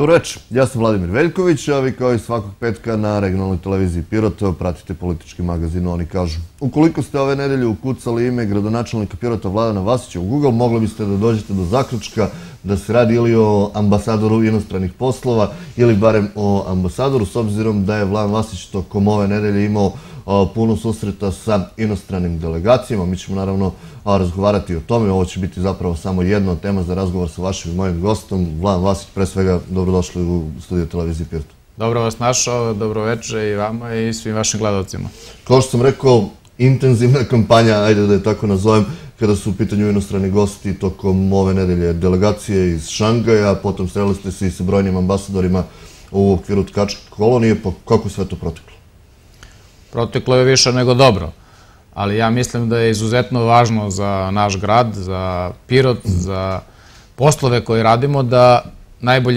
Dobro ja sam Vladimir Veljković, a vi kao i svakog petka na regionalnoj televiziji Pirota pratite politički magazin Oni kažu. Ukoliko ste ove nedelje ukucali ime gradonačelnika Pirota Vladana Vasića u Google, mogli biste da dođete do zaključka da se radi ili o ambasadoru inostranih poslova ili barem o ambasadoru, s obzirom da je Vlan Vasić tokom ove nedelje imao puno susreta sa inostranim delegacijama. Mi ćemo naravno razgovarati o tome. Ovo će biti zapravo samo jedna tema za razgovor sa vašim mojim gostom. Vlan Vasić, pre svega, dobrodošli u studiju televizije Pirtu. Dobro vas našao, dobro veče i vama i svim vašim gledalcima. Kao što sam rekao, intenzivna kampanja, ajde da je tako nazovem, kada su u pitanju inostrani gosti tokom ove nedelje delegacije iz Šangaja, potom streli ste se i sa brojnim ambasadorima u okviru tkačke kolonije, pa kako sve to proteklo? Proteklo je više nego dobro, ali ja mislim da je izuzetno važno za naš grad, za Pirot, za poslove koje radimo, da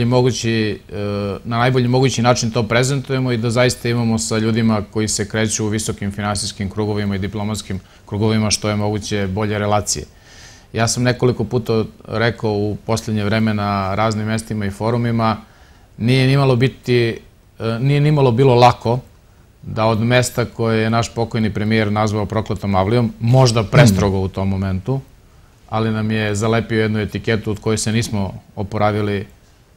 mogući, e, na najbolji mogući način to prezentujemo i da zaista imamo sa ljudima koji se kreću u visokim finansijskim krugovima i diplomatskim krugovima što je moguće bolje relacije. Ja sam nekoliko puta rekao u posljednje vreme na raznim mestima i forumima, nije nimalo, biti, e, nije nimalo bilo lako da od mesta koje je naš pokojni premijer nazvao prokletom avlijom, možda prestrogo u tom momentu, ali nam je zalepio jednu etiketu od koje se nismo oporavili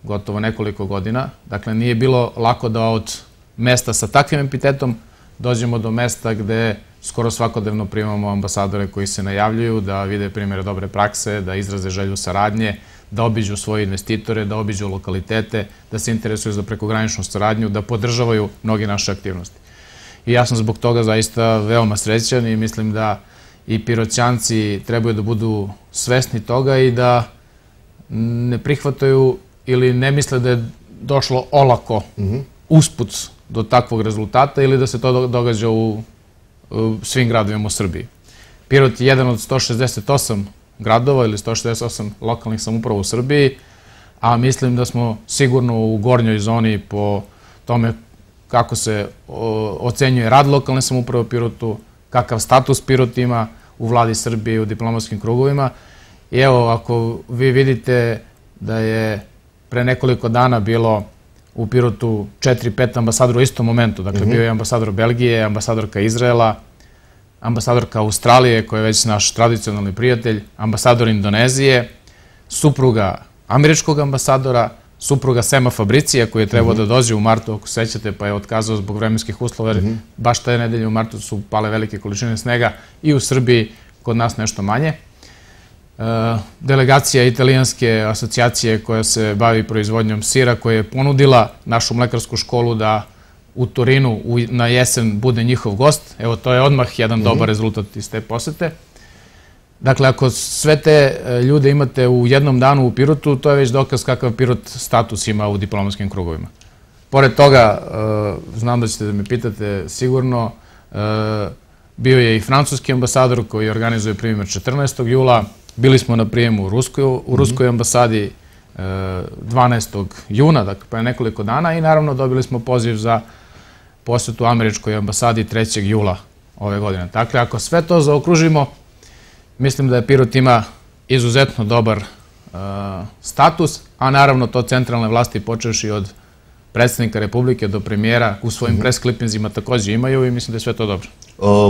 gotovo nekoliko godina. Dakle, nije bilo lako da od mesta sa takvim epitetom dođemo do mesta gde skoro svakodnevno primamo ambasadore koji se najavljuju da vide primjere dobre prakse, da izraze želju saradnje, da obiđu svoje investitore, da obiđu lokalitete, da se interesuju za prekograničnu saradnju, da podržavaju mnogi naše aktivnosti. I ja sam zbog toga zaista veoma srećan i mislim da i piroćanci trebaju da budu svesni toga i da ne prihvataju ili ne misle da je došlo olako mhm. usput do takvog rezultata ili da se to događa u, svim gradovima u Srbiji. Pirot je jedan od 168 gradova ili 168 lokalnih samuprava u Srbiji, a mislim da smo sigurno u gornjoj zoni po tome kako se ocenjuje rad lokalne samuprave u Pirotu, kakav status Pirot ima u vladi Srbije i u diplomatskim krugovima. I evo, ako vi vidite da je pre nekoliko dana bilo u Pirotu četiri, pet ambasadora u istom momentu. Dakle, mhm. bio je ambasador Belgije, ambasadorka Izraela, ambasadorka Australije, koja je već naš tradicionalni prijatelj, ambasador Indonezije, supruga američkog ambasadora, supruga Sema Fabricija, koji je trebao mhm. da dođe u martu, ako sećate, pa je otkazao zbog vremenskih uslova, jer mhm. baš taj nedelje u martu su pale velike količine snega i u Srbiji, kod nas nešto manje. Eh, delegacija italijanske asocijacije koja se bavi proizvodnjom sira, koja je ponudila našu mlekarsku školu da u Torinu na jesen bude njihov gost. Evo, to je odmah jedan mhm. dobar rezultat iz te posete. Dakle, ako sve te eh, ljude imate u jednom danu u Pirotu, to je već dokaz kakav Pirot status ima u diplomatskim krugovima. Pored toga, eh, znam da ćete da me pitate sigurno, bio je i francuski ambasador koji organizuje primjer 14. jula, Bili smo na prijemu u Ruskoj, u mhm. Ruskoj ambasadi 12. E, juna, dakle pre nekoliko dana i naravno dobili smo poziv za posetu američkoj ambasadi 3. jula ove godine. Dakle, ako sve to zaokružimo, mislim da je Pirot ima izuzetno dobar e, status, a naravno to centralne vlasti i od predsjednika Republike do premijera u svojim mhm. presklipinzima takođe imaju i mislim da je sve to dobro.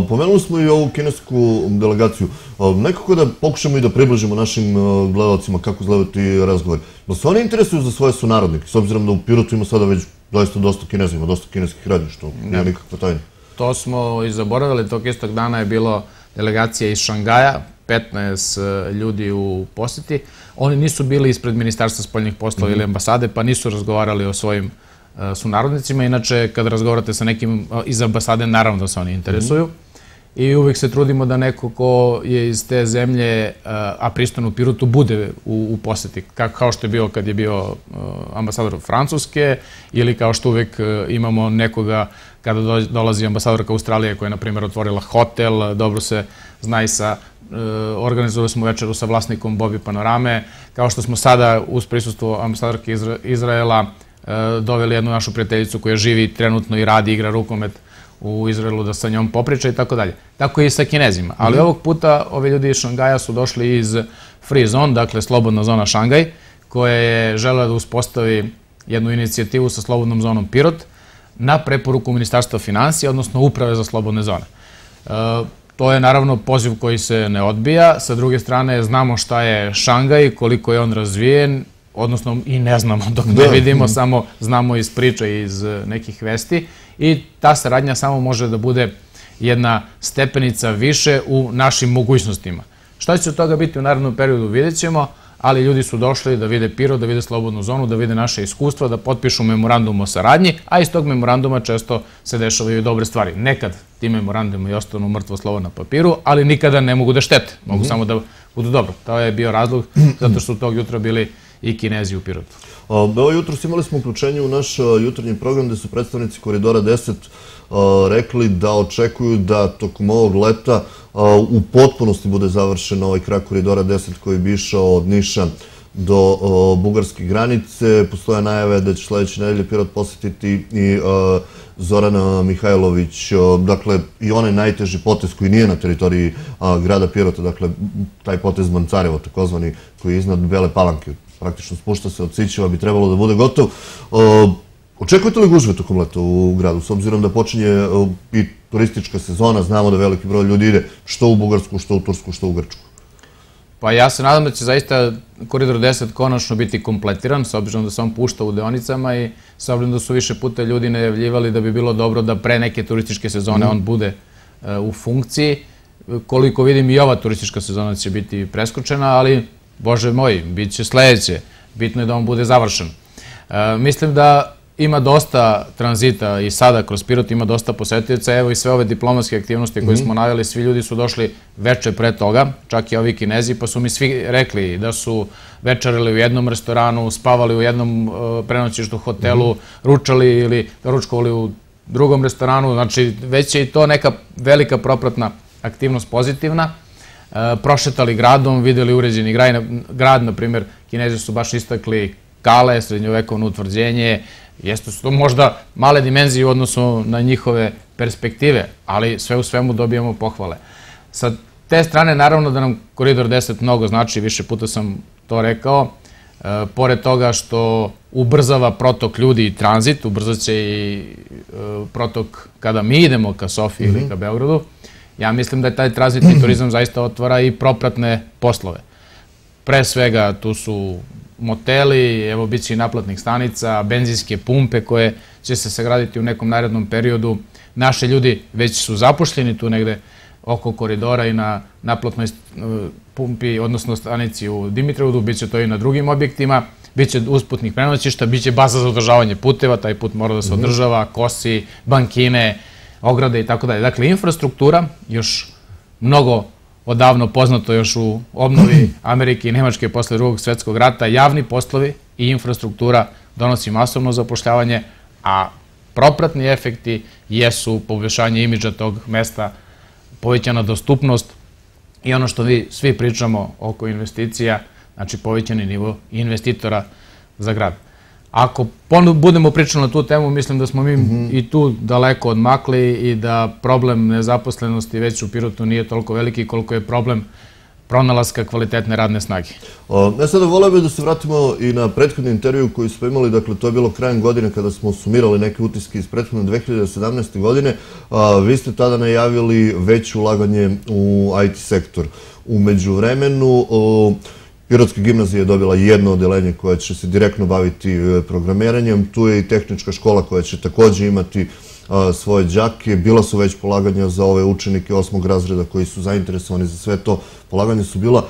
Pomenuli smo i ovu kinesku delegaciju. Nekako da pokušamo i da približimo našim gledalcima kako izgledaju ti razgovori. Da se oni interesuju za svoje sunarodnike, s obzirom da u Pirotu ima sada već doista dosta kinezima, dosta kineskih radnje, što nije nikakva tajna. To smo i zaboravili, tog istog dana je bilo delegacija iz Šangaja, 15 e, ljudi u posjeti. Oni nisu bili ispred Ministarstva spoljnih poslova mhm. ili ambasade, pa nisu razgovarali o svojim E, sunarodnicima. Inače, kad razgovarate sa nekim e, iz ambasade, naravno da se oni interesuju. Mhm. I uvek se trudimo da neko ko je iz te zemlje, e, a pristan u Pirutu, bude u, poseti. kao što je bio kad je bio ambasador Francuske ili kao što uvek imamo nekoga kada dolazi ambasadorka Australije koja je, na primjer, otvorila hotel, dobro se zna i sa organizovali smo večeru sa vlasnikom Bobi Panorame, kao što smo sada uz prisustvo ambasadorke Izraela E, doveli jednu našu prijateljicu koja živi trenutno i radi, igra rukomet u Izraelu da sa njom popriča i tako dalje. Tako i sa kinezima. Ali mhm. ovog puta ove ljudi iz Šangaja su došli iz Free Zone, dakle Slobodna zona Šangaj, koja je žela da uspostavi jednu inicijativu sa Slobodnom zonom Pirot na preporuku Ministarstva financija, odnosno Uprave za Slobodne zone. E, to je naravno poziv koji se ne odbija. Sa druge strane, znamo šta je Šangaj, koliko je on razvijen odnosno i ne znamo dok ne da. vidimo, samo znamo iz priče, iz e, nekih vesti i ta saradnja samo može da bude jedna stepenica više u našim mogućnostima. Šta će od toga biti u narednom periodu vidjet ćemo, ali ljudi su došli da vide Piro, da vide Slobodnu zonu, da vide naše iskustva, da potpišu memorandum o saradnji, a iz tog memoranduma često se dešavaju i dobre stvari. Nekad ti memorandumi ostanu mrtvo slovo na papiru, ali nikada ne mogu da štete, mogu mhm. samo da budu dobro. To je bio razlog zato što su tog jutra bili i Kinezi u Pirotu. Evo jutro imali smo uključenje u naš jutarnji program gde su predstavnici Koridora 10 rekli da očekuju da tokom ovog leta u potpunosti bude završen ovaj krak Koridora 10 koji bi išao od Niša do bugarske granice. Postoje najave da će sledeće nedelje Pirot posetiti i Zorana Mihajlović, dakle i onaj najteži potez koji nije na teritoriji grada Pirota, dakle taj potez Mancarevo, takozvani, koji je iznad Bele Palanke, praktično spušta se od Sićeva, bi trebalo da bude gotov. očekujete li gužve tokom leta u gradu, s obzirom da počinje i turistička sezona, znamo da veliki broj ljudi ide što u Bugarsku, što u Tursku, što u Grčku? Pa ja se nadam da će zaista koridor 10 konačno biti kompletiran, s obzirom da se on pušta u deonicama i s obzirom da su više puta ljudi najavljivali da bi bilo dobro da pre neke turističke sezone mhm. on bude e, u funkciji. Koliko vidim i ova turistička sezona će biti preskočena, ali, bože moj, bit će sledeće. Bitno je da on bude završen. E, mislim da ima dosta tranzita i sada kroz Pirot ima dosta posetioca, evo i sve ove diplomatske aktivnosti koje mhm. smo najavili, svi ljudi su došli veče pre toga, čak i ovi kinezi, pa su mi svi rekli da su večerali u jednom restoranu, spavali u jednom uh, prenoćištu hotelu, mhm. ručali ili ručkovali u drugom restoranu, znači već je i to neka velika propratna aktivnost pozitivna. Uh, prošetali gradom, videli uređeni grad, grad na primjer, kinezi su baš istakli kale, srednjovekovno utvrđenje, Jeste su to možda male dimenzije u odnosu na njihove perspektive, ali sve u svemu dobijamo pohvale. Sa te strane, naravno da nam Koridor 10 mnogo znači, više puta sam to rekao, e, pored toga što ubrzava protok ljudi i tranzit, ubrzat će i e, protok kada mi idemo ka Sofiji ili mhm. ka Beogradu, ja mislim da je taj tranzitni turizam zaista otvara i propratne poslove. Pre svega tu su moteli, evo bit će i naplatnih stanica, benzinske pumpe koje će se sagraditi u nekom narednom periodu. Naše ljudi već su zapušljeni tu negde oko koridora i na naplatnoj e, pumpi, odnosno stanici u Dimitrovodu, bit će to i na drugim objektima, bit će usputnih prenoćišta, bit će baza za održavanje puteva, taj put mora da se mhm. održava, kosi, bankine, ograde i tako dalje. Dakle, infrastruktura još mnogo odavno poznato još u obnovi Amerike i Nemačke posle drugog svetskog rata, javni poslovi i infrastruktura donosi masovno zapošljavanje, a propratni efekti jesu poboljšanje imidža tog mesta, povećana dostupnost i ono što vi svi pričamo oko investicija, znači povećani nivo investitora za grad. Ako budemo pričali na tu temu, mislim da smo mi i tu daleko odmakli i da problem nezaposlenosti već u Pirotu nije toliko veliki koliko je problem pronalaska kvalitetne radne snage. ja sada volio bih da se vratimo i na prethodni intervju koji smo imali, dakle to je bilo krajem godine kada smo sumirali neke utiske iz prethodne 2017. godine. vi ste tada najavili veće ulaganje u IT sektor. Umeđu vremenu... Pirotska gimnazija je dobila jedno odelenje koje će se direktno baviti e, programiranjem. Tu je i tehnička škola koja će takođe imati e, svoje džake. Bila su već polaganja za ove učenike osmog razreda koji su zainteresovani za sve to. Polaganja su bila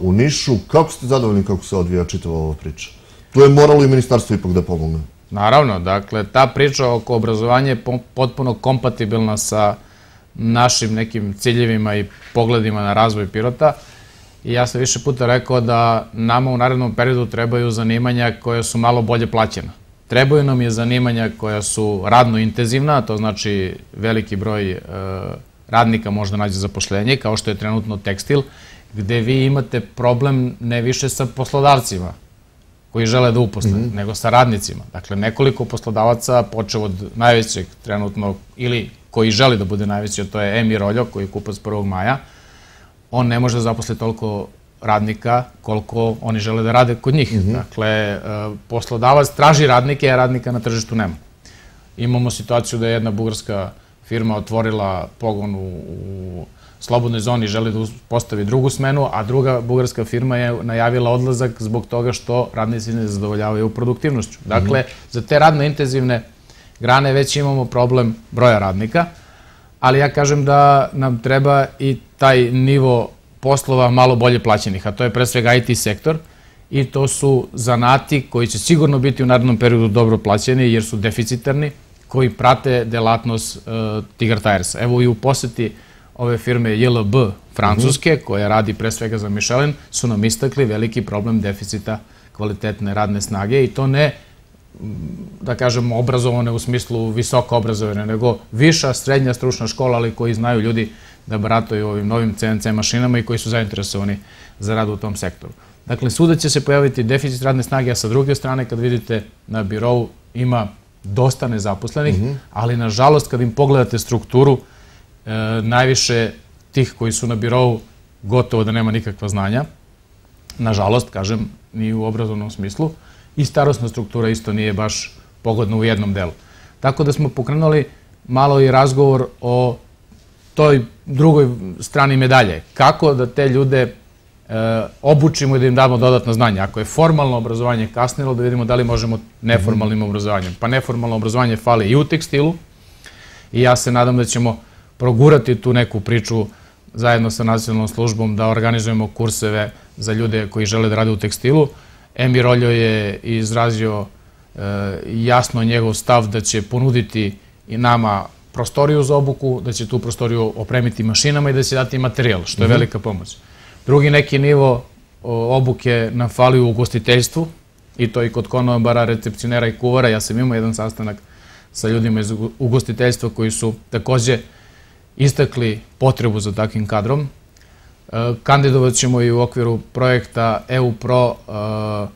u Nišu. Kako ste zadovoljni kako se odvija čitava ova priča? Tu je moralo i ministarstvo ipak da pomogne. Naravno, dakle, ta priča oko obrazovanja je potpuno kompatibilna sa našim nekim ciljevima i pogledima na razvoj Pirota. I ja sam više puta rekao da nama u narednom periodu trebaju zanimanja koja su malo bolje plaćena. Trebaju nam je zanimanja koja su radno intenzivna, to znači veliki broj e, radnika možda nađe zapošljenje, kao što je trenutno tekstil, gde vi imate problem ne više sa poslodavcima koji žele da uposle, mhm. nego sa radnicima. Dakle, nekoliko poslodavaca, počeo od najvećeg trenutno, ili koji želi da bude najveći, to je Emir Oljo, koji je kupac 1. maja, on ne može da zaposli toliko radnika koliko oni žele da rade kod njih. Mm -hmm. Dakle, e, poslodavac traži radnike, a radnika na tržištu nema. Imamo situaciju da je jedna bugarska firma otvorila pogon u slobodnoj zoni i želi da postavi drugu smenu, a druga bugarska firma je najavila odlazak zbog toga što radnici ne zadovoljavaju produktivnošću. Mhm. Dakle, mm -hmm. za te radno intenzivne grane već imamo problem broja radnika, ali ja kažem da nam treba i taj nivo poslova malo bolje plaćenih, a to je pre svega IT sektor i to su zanati koji će sigurno biti u narednom periodu dobro plaćeni jer su deficitarni, koji prate delatnost e, Tiger Tires. Evo i u poseti ove firme JLB Francuske, mhm. koja radi pre svega za Michelin, su nam istakli veliki problem deficita kvalitetne radne snage i to ne da kažem, obrazovane u smislu visoko obrazovane, nego viša, srednja stručna škola, ali koji znaju ljudi da barataju ovim novim CNC mašinama i koji su zainteresovani za rad u tom sektoru. Dakle, svuda će se pojaviti deficit radne snage, a sa druge strane, kad vidite na birovu, ima dosta nezaposlenih, mhm. ali nažalost, kad im pogledate strukturu, e, najviše tih koji su na birovu gotovo da nema nikakva znanja, nažalost, kažem, ni u obrazovnom smislu, i starostna struktura isto nije baš pogodna u jednom delu. Tako da smo pokrenuli malo i razgovor o toj drugoj strani medalje. Kako da te ljude e, obučimo i da im damo dodatno znanje. Ako je formalno obrazovanje kasnilo, da vidimo da li možemo neformalnim obrazovanjem. Pa neformalno obrazovanje fali i u tekstilu i ja se nadam da ćemo progurati tu neku priču zajedno sa nacionalnom službom da organizujemo kurseve za ljude koji žele da rade u tekstilu. Emir Oljo je izrazio e, jasno njegov stav da će ponuditi i nama prostoriju za obuku, da će tu prostoriju opremiti mašinama i da će dati materijal, što je mhm. velika pomoć. Drugi neki nivo obuke nam fali u ugostiteljstvu, i to i kod konobara, recepcionera i kuvara. Ja sam imao jedan sastanak sa ljudima iz ugostiteljstva koji su takođe istakli potrebu za takvim kadrom. Kandidovat ćemo i u okviru projekta EU Pro e,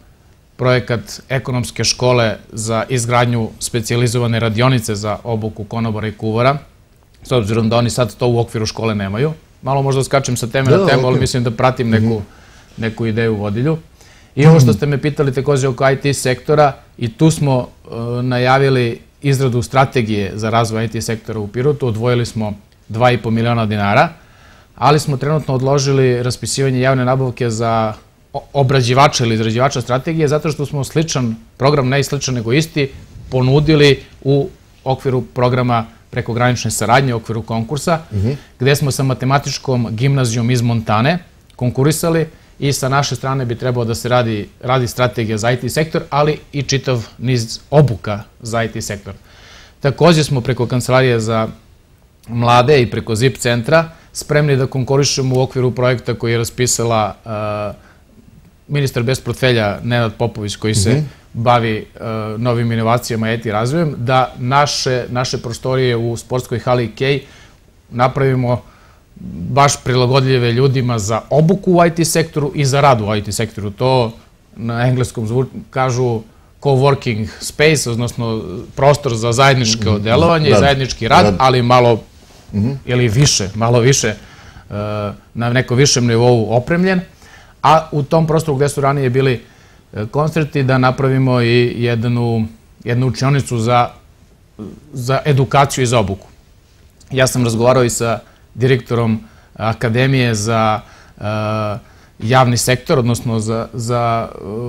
projekat ekonomske škole za izgradnju specializovane radionice za obuku konobora i kuvara, s obzirom da oni sad to u okviru škole nemaju. Malo možda skačem sa teme da, na temu, ali mislim da pratim neku, mhm. neku ideju u vodilju. I ovo što ste me pitali takođe oko IT sektora, i tu smo e, najavili izradu strategije za razvoj IT sektora u Pirotu, odvojili smo 2,5 miliona dinara, ali smo trenutno odložili raspisivanje javne nabavke za obrađivača ili izrađivača strategije, zato što smo sličan program, ne sličan nego isti, ponudili u okviru programa prekogranične saradnje, u okviru konkursa, mhm. gde smo sa matematičkom gimnazijom iz Montane konkurisali i sa naše strane bi trebao da se radi, radi strategija za IT sektor, ali i čitav niz obuka za IT sektor. Takođe smo preko Kancelarije za mlade i preko ZIP centra spremni da konkurišemo u okviru projekta koji je raspisala uh, ministar bez portfelja Nenad Popović koji se mhm. bavi uh, novim inovacijama, i e razvojem, da naše, naše prostorije u sportskoj hali K napravimo baš prilagodljive ljudima za obuku u IT sektoru i za rad u IT sektoru. To na engleskom zvu, kažu co-working space, odnosno prostor za zajedničko mhm. delovanje i da. zajednički rad, da. ali malo Mhm. ili više, malo više, e, na nekom višem nivou opremljen, a u tom prostoru gde su ranije bili e, koncerti da napravimo i jednu, jednu učionicu za, za edukaciju i za obuku. Ja sam razgovarao i sa direktorom Akademije za e, javni sektor, odnosno za, za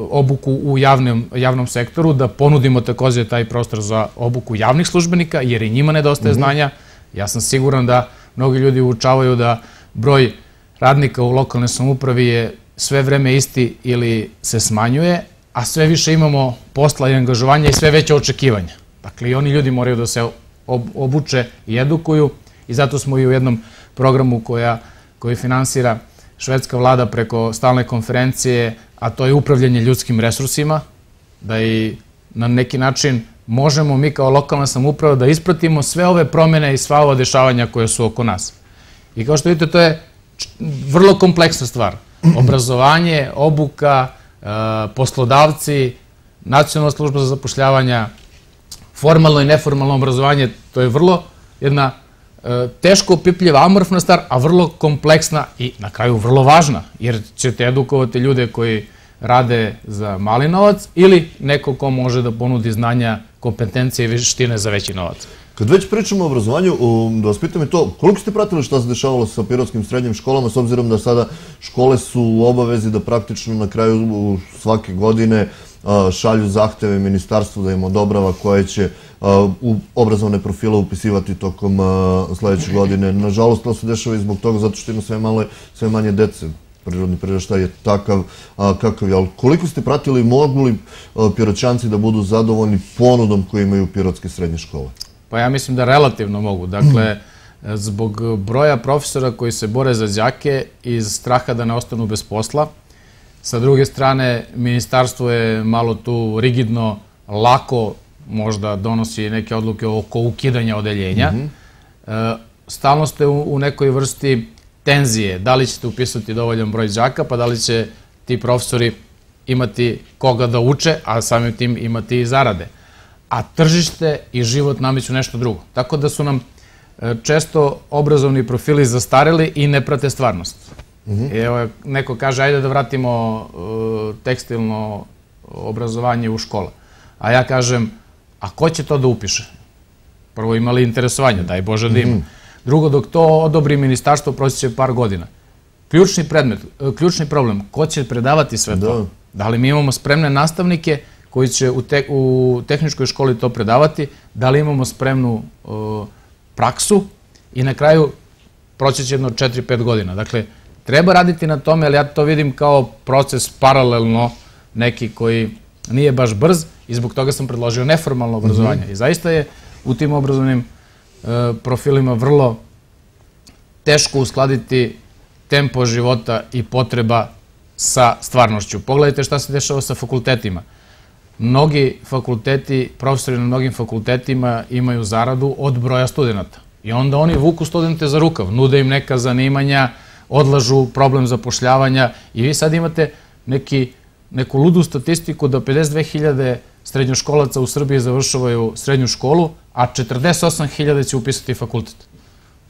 obuku u javnom sektoru, da ponudimo takođe taj prostor za obuku javnih službenika, jer i njima nedostaje mhm. znanja, Ja sam siguran da mnogi ljudi uočavaju da broj radnika u lokalnoj samupravi je sve vreme isti ili se smanjuje, a sve više imamo posla i angažovanja i sve veće očekivanja. Dakle, i oni ljudi moraju da se obuče i edukuju i zato smo i u jednom programu koja, koji finansira švedska vlada preko stalne konferencije, a to je upravljanje ljudskim resursima, da i na neki način možemo mi kao lokalna samuprava da ispratimo sve ove promene i sva ova dešavanja koje su oko nas. I kao što vidite, to je vrlo kompleksna stvar. Obrazovanje, obuka, e, poslodavci, nacionalna služba za zapošljavanja, formalno i neformalno obrazovanje, to je vrlo jedna e, teško opipljiva amorfna stvar, a vrlo kompleksna i na kraju vrlo važna, jer ćete edukovati ljude koji rade za mali novac ili neko ko može da ponudi znanja kompetencije i vištine za veći novac. Kad već pričamo o obrazovanju, da vas pitam i to, koliko ste pratili šta se dešavalo sa pirotskim srednjim školama, s obzirom da sada škole su u obavezi da praktično na kraju svake godine šalju zahteve ministarstvu da im odobrava koje će u obrazovne profile upisivati tokom sledećeg godine. Nažalost, to se dešava i zbog toga, zato što ima sve, malo, sve manje dece prirodni priraštaj je takav a, kakav je. Ali koliko ste pratili, mogu li piroćanci da budu zadovoljni ponudom koju imaju pirotske srednje škole? Pa ja mislim da relativno mogu. Dakle, zbog broja profesora koji se bore za džake iz straha da ne ostanu bez posla, sa druge strane, ministarstvo je malo tu rigidno, lako možda donosi neke odluke oko ukidanja odeljenja. Mhm. E, stalno ste u, u nekoj vrsti tenzije, da li ćete upisati dovoljan broj džaka, pa da li će ti profesori imati koga da uče, a samim tim imati i zarade. A tržište i život nameću nešto drugo. Tako da su nam e, često obrazovni profili zastareli i ne prate stvarnost. Mhm. Evo, neko kaže, ajde da vratimo e, tekstilno obrazovanje u škole. A ja kažem, a ko će to da upiše? Prvo imali interesovanje, daj Bože da ima. Mhm. Drugo, dok to odobri ministarstvo, proći će par godina. Ključni predmet, e, ključni problem, ko će predavati sve to? Da. da. li mi imamo spremne nastavnike koji će u, tehničkoj školi to predavati? Da li imamo spremnu e, praksu? I na kraju proći će jedno 4-5 godina. Dakle, treba raditi na tome, ali ja to vidim kao proces paralelno neki koji nije baš brz i zbog toga sam predložio neformalno obrazovanje. Mhm. I zaista je u tim obrazovnim E, profilima vrlo teško uskladiti tempo života i potreba sa stvarnošću. Pogledajte šta se dešava sa fakultetima. Mnogi fakulteti, profesori na mnogim fakultetima imaju zaradu od broja studenta. I onda oni vuku studente za rukav, nude im neka zanimanja, odlažu problem zapošljavanja i vi sad imate neki, neku ludu statistiku da 52.000 srednjoškolaca u Srbiji završavaju srednju školu, a 48.000 će upisati fakultet.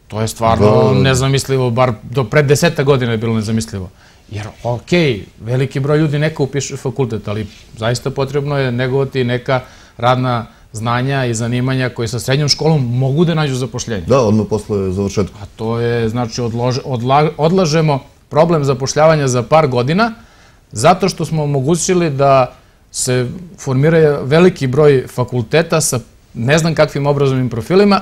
To je stvarno da, da, da. nezamislivo, bar do pred deseta godina je bilo nezamislivo. Jer, ok, veliki broj ljudi neka upiše fakultet, ali zaista potrebno je negovati neka radna znanja i zanimanja koje sa srednjom školom mogu da nađu zapošljenje. Da, odmah posle završetka. A to je, znači, odlažemo problem zapošljavanja za par godina, zato što smo omogućili da se formira veliki broj fakulteta sa ne znam kakvim obrazovnim profilima,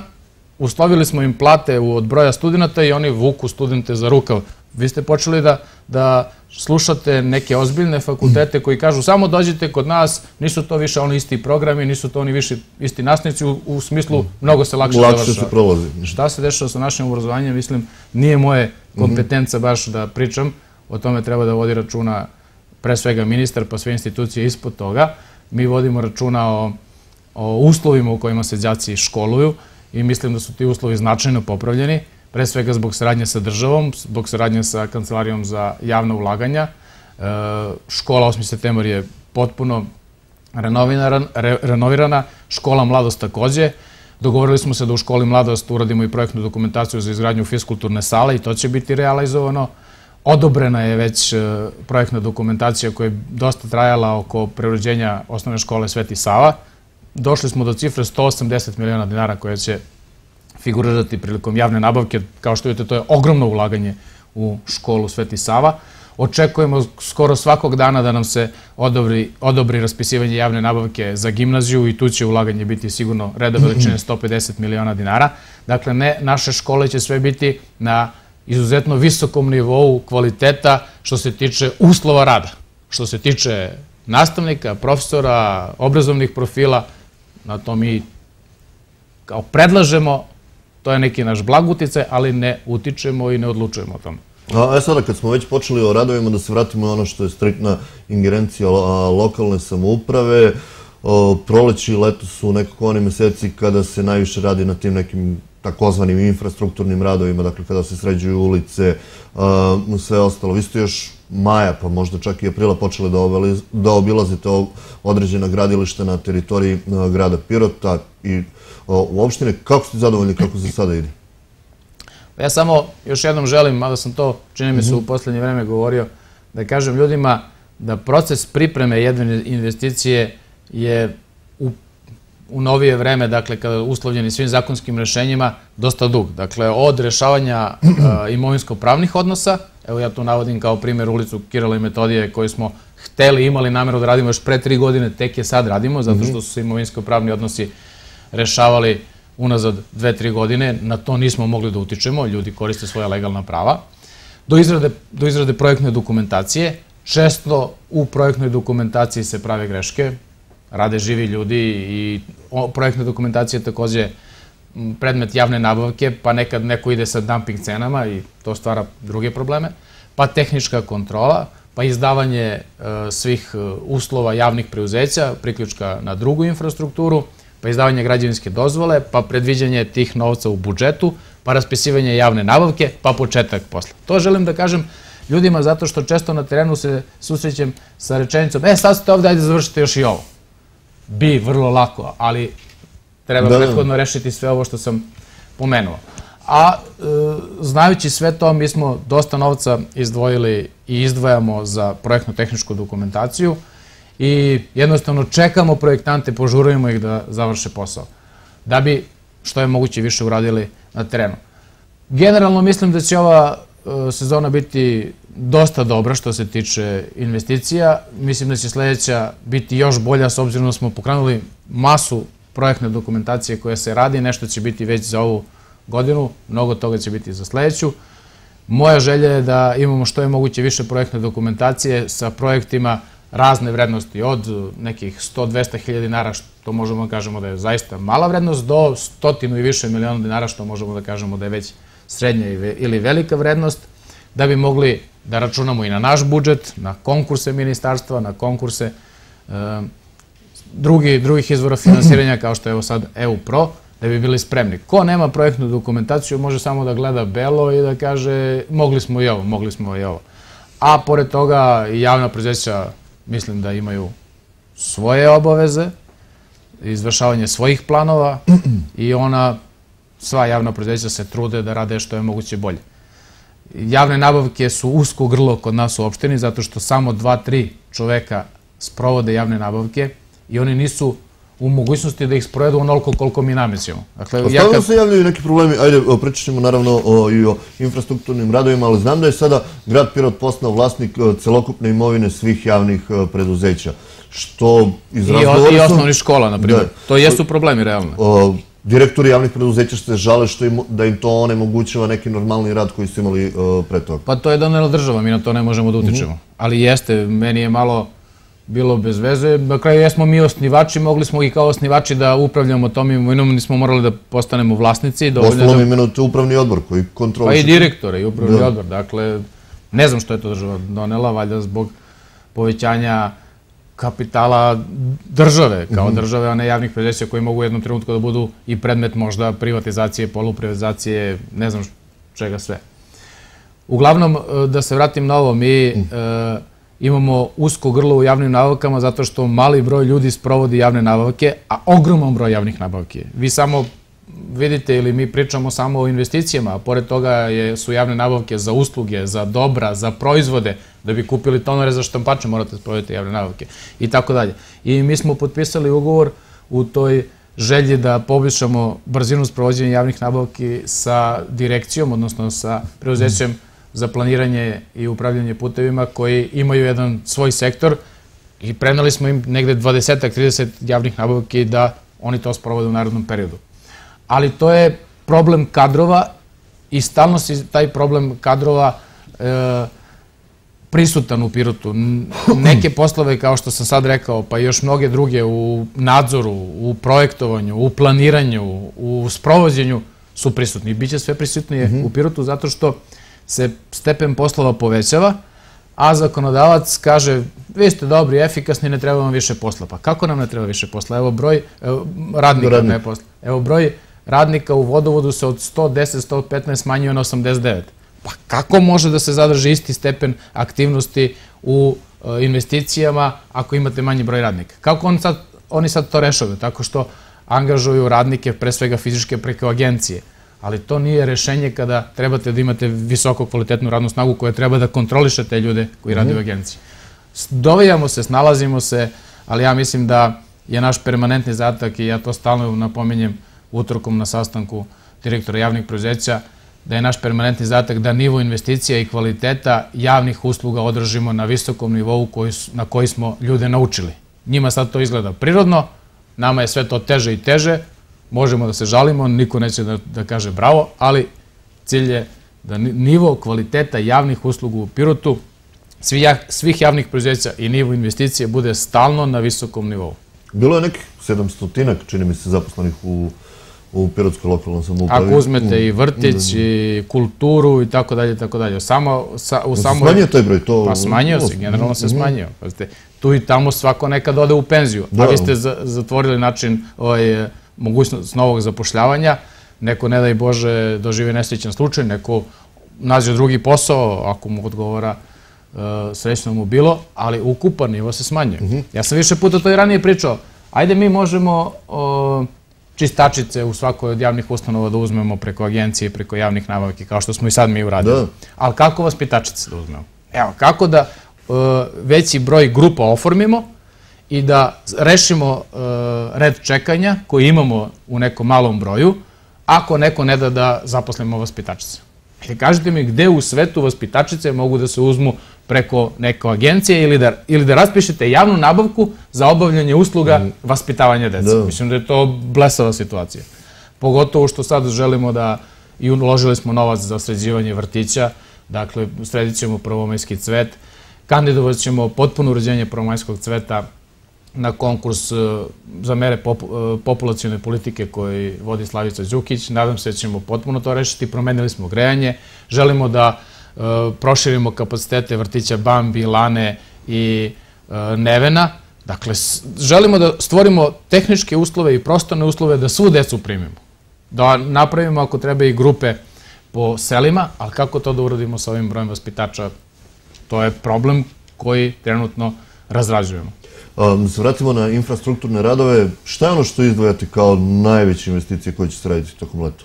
uslovili smo im plate od broja studenta i oni vuku studente za rukav. Vi ste počeli da, da slušate neke ozbiljne fakultete koji kažu samo dođite kod nas, nisu to više oni isti programi, nisu to oni više isti nastavnici, u, smislu mnogo se lakše završava. Lakše se prolazi. Šta se dešava sa našim obrazovanjem, mislim, nije moje mhm. kompetenca baš da pričam, o tome treba da vodi računa pre svega ministar, pa sve institucije ispod toga. Mi vodimo računa o, o uslovima u kojima se djaci školuju i mislim da su ti uslovi značajno popravljeni, pre svega zbog saradnje sa državom, zbog saradnje sa Kancelarijom za javna ulaganja. E, škola 8. septembar je potpuno renovirana, škola Mladost takođe. Dogovorili smo se da u školi Mladost uradimo i projektnu dokumentaciju za izgradnju fiskulturne sale i to će biti realizovano. Odobrena je već e, projektna dokumentacija koja je dosta trajala oko preuređenja osnovne škole Sveti Sava. Došli smo do cifre 180 miliona dinara koja će figurirati prilikom javne nabavke. Kao što vidite, to je ogromno ulaganje u školu Sveti Sava. Očekujemo skoro svakog dana da nam se odobri, odobri raspisivanje javne nabavke za gimnaziju i tu će ulaganje biti sigurno reda veličine 150 miliona dinara. Dakle, naše škole će sve biti na izuzetno visokom nivou kvaliteta što se tiče uslova rada, što se tiče nastavnika, profesora, obrazovnih profila, na to mi kao predlažemo, to je neki naš blagutice, ali ne utičemo i ne odlučujemo o tome. A, e, sada, kad smo već počeli o radovima, da se vratimo ono što je striktna ingerencija lokalne samouprave, proleći i leto su nekako oni meseci kada se najviše radi na tim nekim takozvanim infrastrukturnim radovima, dakle kada se sređuju ulice, um, sve ostalo. Vi ste još maja, pa možda čak i aprila počeli da, da obilazite određena gradilišta na teritoriji uh, grada Pirota i u opštine. Kako ste zadovoljni kako se sada ide? Pa ja samo još jednom želim, mada sam to, čini mi se, mhm. u poslednje vreme govorio, da kažem ljudima da proces pripreme jedne investicije je u u novije vreme, dakle, kada uslovljeni svim zakonskim rešenjima, dosta dug. Dakle, od rešavanja imovinsko-pravnih odnosa, evo ja tu navodim kao primjer ulicu Kirala i Metodije koju smo hteli, imali nameru da radimo još pre tri godine, tek je sad radimo, zato što mhm. su se imovinsko-pravni odnosi rešavali unazad dve, tri godine. Na to nismo mogli da utičemo, ljudi koriste svoja legalna prava. Do izrade, do izrade projektne dokumentacije, često u projektnoj dokumentaciji se prave greške, rade živi ljudi i projektna dokumentacija je takođe predmet javne nabavke, pa nekad neko ide sa dumping cenama i to stvara druge probleme, pa tehnička kontrola, pa izdavanje e, svih e, uslova javnih preuzeća, priključka na drugu infrastrukturu, pa izdavanje građevinske dozvole, pa predviđanje tih novca u budžetu, pa raspisivanje javne nabavke, pa početak posla. To želim da kažem ljudima zato što često na terenu se susrećem sa rečenicom e sad ste ovde, ajde završite još i ovo. Bi, vrlo lako, ali treba da, da. prethodno rešiti sve ovo što sam pomenuo. A e, znajući sve to, mi smo dosta novca izdvojili i izdvajamo za projektno-tehničku dokumentaciju i jednostavno čekamo projektante, požurujemo ih da završe posao. Da bi što je moguće više uradili na terenu. Generalno mislim da će ova e, sezona biti dosta dobra što se tiče investicija. Mislim da će sledeća biti još bolja s obzirom da smo pokrenuli masu projektne dokumentacije koja se radi, nešto će biti već za ovu godinu, mnogo toga će biti za sledeću. Moja želja je da imamo što je moguće više projektne dokumentacije sa projektima razne vrednosti, od nekih 100-200 hiljada dinara, što možemo da kažemo da je zaista mala vrednost, do stotinu i više miliona dinara, što možemo da kažemo da je već srednja ili velika vrednost, da bi mogli da računamo i na naš budžet, na konkurse ministarstva, na konkurse e, drugi, drugih izvora finansiranja kao što je evo sad EU Pro, da bi bili spremni. Ko nema projektnu dokumentaciju može samo da gleda belo i da kaže mogli smo i ovo, mogli smo i ovo. A pored toga javna prezeća mislim da imaju svoje obaveze, izvršavanje svojih planova i ona, sva javna prezeća se trude da rade što je moguće bolje. Javne nabavke su usko grlo kod nas u opštini, zato što samo dva, tri čoveka sprovode javne nabavke i oni nisu u mogućnosti da ih sprovedu onoliko koliko mi namisimo. Dakle, stavno se javljaju neki problemi, ajde, pričat ćemo naravno o, i o infrastrukturnim radovima, ali znam da je sada grad Pirot postao vlasnik e, celokupne imovine svih javnih e, preduzeća. Što I, osnovni osnovnih škola, na primjer. Da. to jesu problemi, realno direktori javnih preduzeća se žale što im, da im to onemogućava neki normalni rad koji su imali uh, pre toga. Pa to je donela država, mi na to ne možemo da utičemo. Mm -hmm. Ali jeste, meni je malo bilo bez veze. Na kraju jesmo mi osnivači, mogli smo i kao osnivači da upravljamo tom imenom, nismo morali da postanemo vlasnici. Ostalom da... imenujete upravni odbor koji kontroliše. Pa i direktore i upravni da. odbor. Dakle, ne znam što je to država donela, valjda zbog povećanja kapitala države, kao mhm. države, a ne javnih preduzeća koji mogu u jednom trenutku da budu i predmet možda privatizacije, poluprivatizacije, ne znam čega sve. Uglavnom, e, da se vratim na ovo, mi e, mhm. imamo usko grlo u javnim nabavkama zato što mali broj ljudi sprovodi javne nabavke, a ogroman broj javnih nabavki. Vi samo vidite ili mi pričamo samo o investicijama, a pored toga je, su javne nabavke za usluge, za dobra, za proizvode, Da bi kupili tonore za štampače morate sprovoditi javne nabavke i tako dalje. I mi smo potpisali ugovor u toj želji da poboljšamo brzinu sprovođenja javnih nabavki sa direkcijom, odnosno sa preuzećem za planiranje i upravljanje putevima koji imaju jedan svoj sektor i prenali smo im negde 20-30 javnih nabavki da oni to sprovode u narodnom periodu. Ali to je problem kadrova i stalno si taj problem kadrova e, prisutan u Pirotu. Neke poslove, kao što sam sad rekao, pa još mnoge druge u nadzoru, u projektovanju, u planiranju, u sprovođenju, su prisutni. I biće sve prisutnije mhm. u Pirotu zato što se stepen poslova povećava, a zakonodavac kaže vi ste dobri, efikasni, ne treba vam više posla. Pa kako nam ne treba više posla? Evo broj radnika, ne posla. Evo broj radnika u vodovodu se od 110-115 smanjio na 89. Pa kako može da se zadrži isti stepen aktivnosti u e, investicijama ako imate manji broj radnika? Kako on sad, oni sad to rešavaju? Tako što angažuju radnike, pre svega fizičke preko agencije. Ali to nije rešenje kada trebate da imate visoko kvalitetnu radnu snagu koja treba da kontroliše te ljude koji rade u mhm. agenciji. Dovijamo se, snalazimo se, ali ja mislim da je naš permanentni zatak i ja to stalno napominjem utrokom na sastanku direktora javnih preuzeća, da je naš permanentni zadatak da nivo investicija i kvaliteta javnih usluga održimo na visokom nivou koji na koji smo ljude naučili. Njima sad to izgleda prirodno, nama je sve to teže i teže, možemo da se žalimo, niko neće da, da kaže bravo, ali cilj je da nivo kvaliteta javnih usluga u Pirotu svih javnih proizvjeća i nivo investicije bude stalno na visokom nivou. Bilo je nekih sedamstotinak, čini mi se, zaposlenih u Pirotu u Pirotskoj lokalnom samoupravi. Ako uzmete i vrtić, mm. i kulturu i tako dalje, tako dalje. Samo, sa, u samoj... Smanjio taj broj? To... Pa smanjio se, generalno se mhm. smanjio. Pazite, tu i tamo svako nekad ode u penziju. A vi ste zatvorili način, ovaj, mogućnost novog zapošljavanja. Neko, ne daj Bože, doživi nesrećan slučaj, neko nađe drugi posao, ako mu odgovara eh, srećno mu bilo, ali ukupan nivo se smanjuje. Mhm. Ja sam više puta to i ranije pričao. Ajde, mi možemo čistačice u svakoj od javnih ustanova da uzmemo preko agencije, preko javnih nabavki, kao što smo i sad mi uradili. Da. Ali kako vaspitačice da uzmemo? Evo, kako da e, veći broj grupa oformimo i da rešimo e, red čekanja koji imamo u nekom malom broju, ako neko ne da da zaposlimo vaspitačice. pitačice? kažete mi gde u svetu vaspitačice mogu da se uzmu preko neke agencije ili da, ili da raspišete javnu nabavku za obavljanje usluga mm. vaspitavanja dece. Da. Mislim da je to blesava situacija. Pogotovo što sad želimo da i uložili smo novac za sređivanje vrtića, dakle sredit ćemo prvomajski cvet, kandidovat ćemo potpuno uređenje prvomajskog cveta na konkurs e, za mere e, populacijone politike koji vodi Slavica Đukić. Nadam se da ćemo potpuno to rešiti. Promenili smo grejanje. Želimo da Eh, proširimo kapacitete vrtića Bambi, Lane i eh, Nevena. Dakle, želimo da stvorimo tehničke uslove i prostorne uslove da svu decu primimo. Da napravimo ako treba i grupe po selima, ali kako to da uradimo sa ovim brojem vaspitača, to je problem koji trenutno razrađujemo. Zvratimo na infrastrukturne radove, šta je ono što izdvajate kao najveće investicije koje će se raditi tokom leta?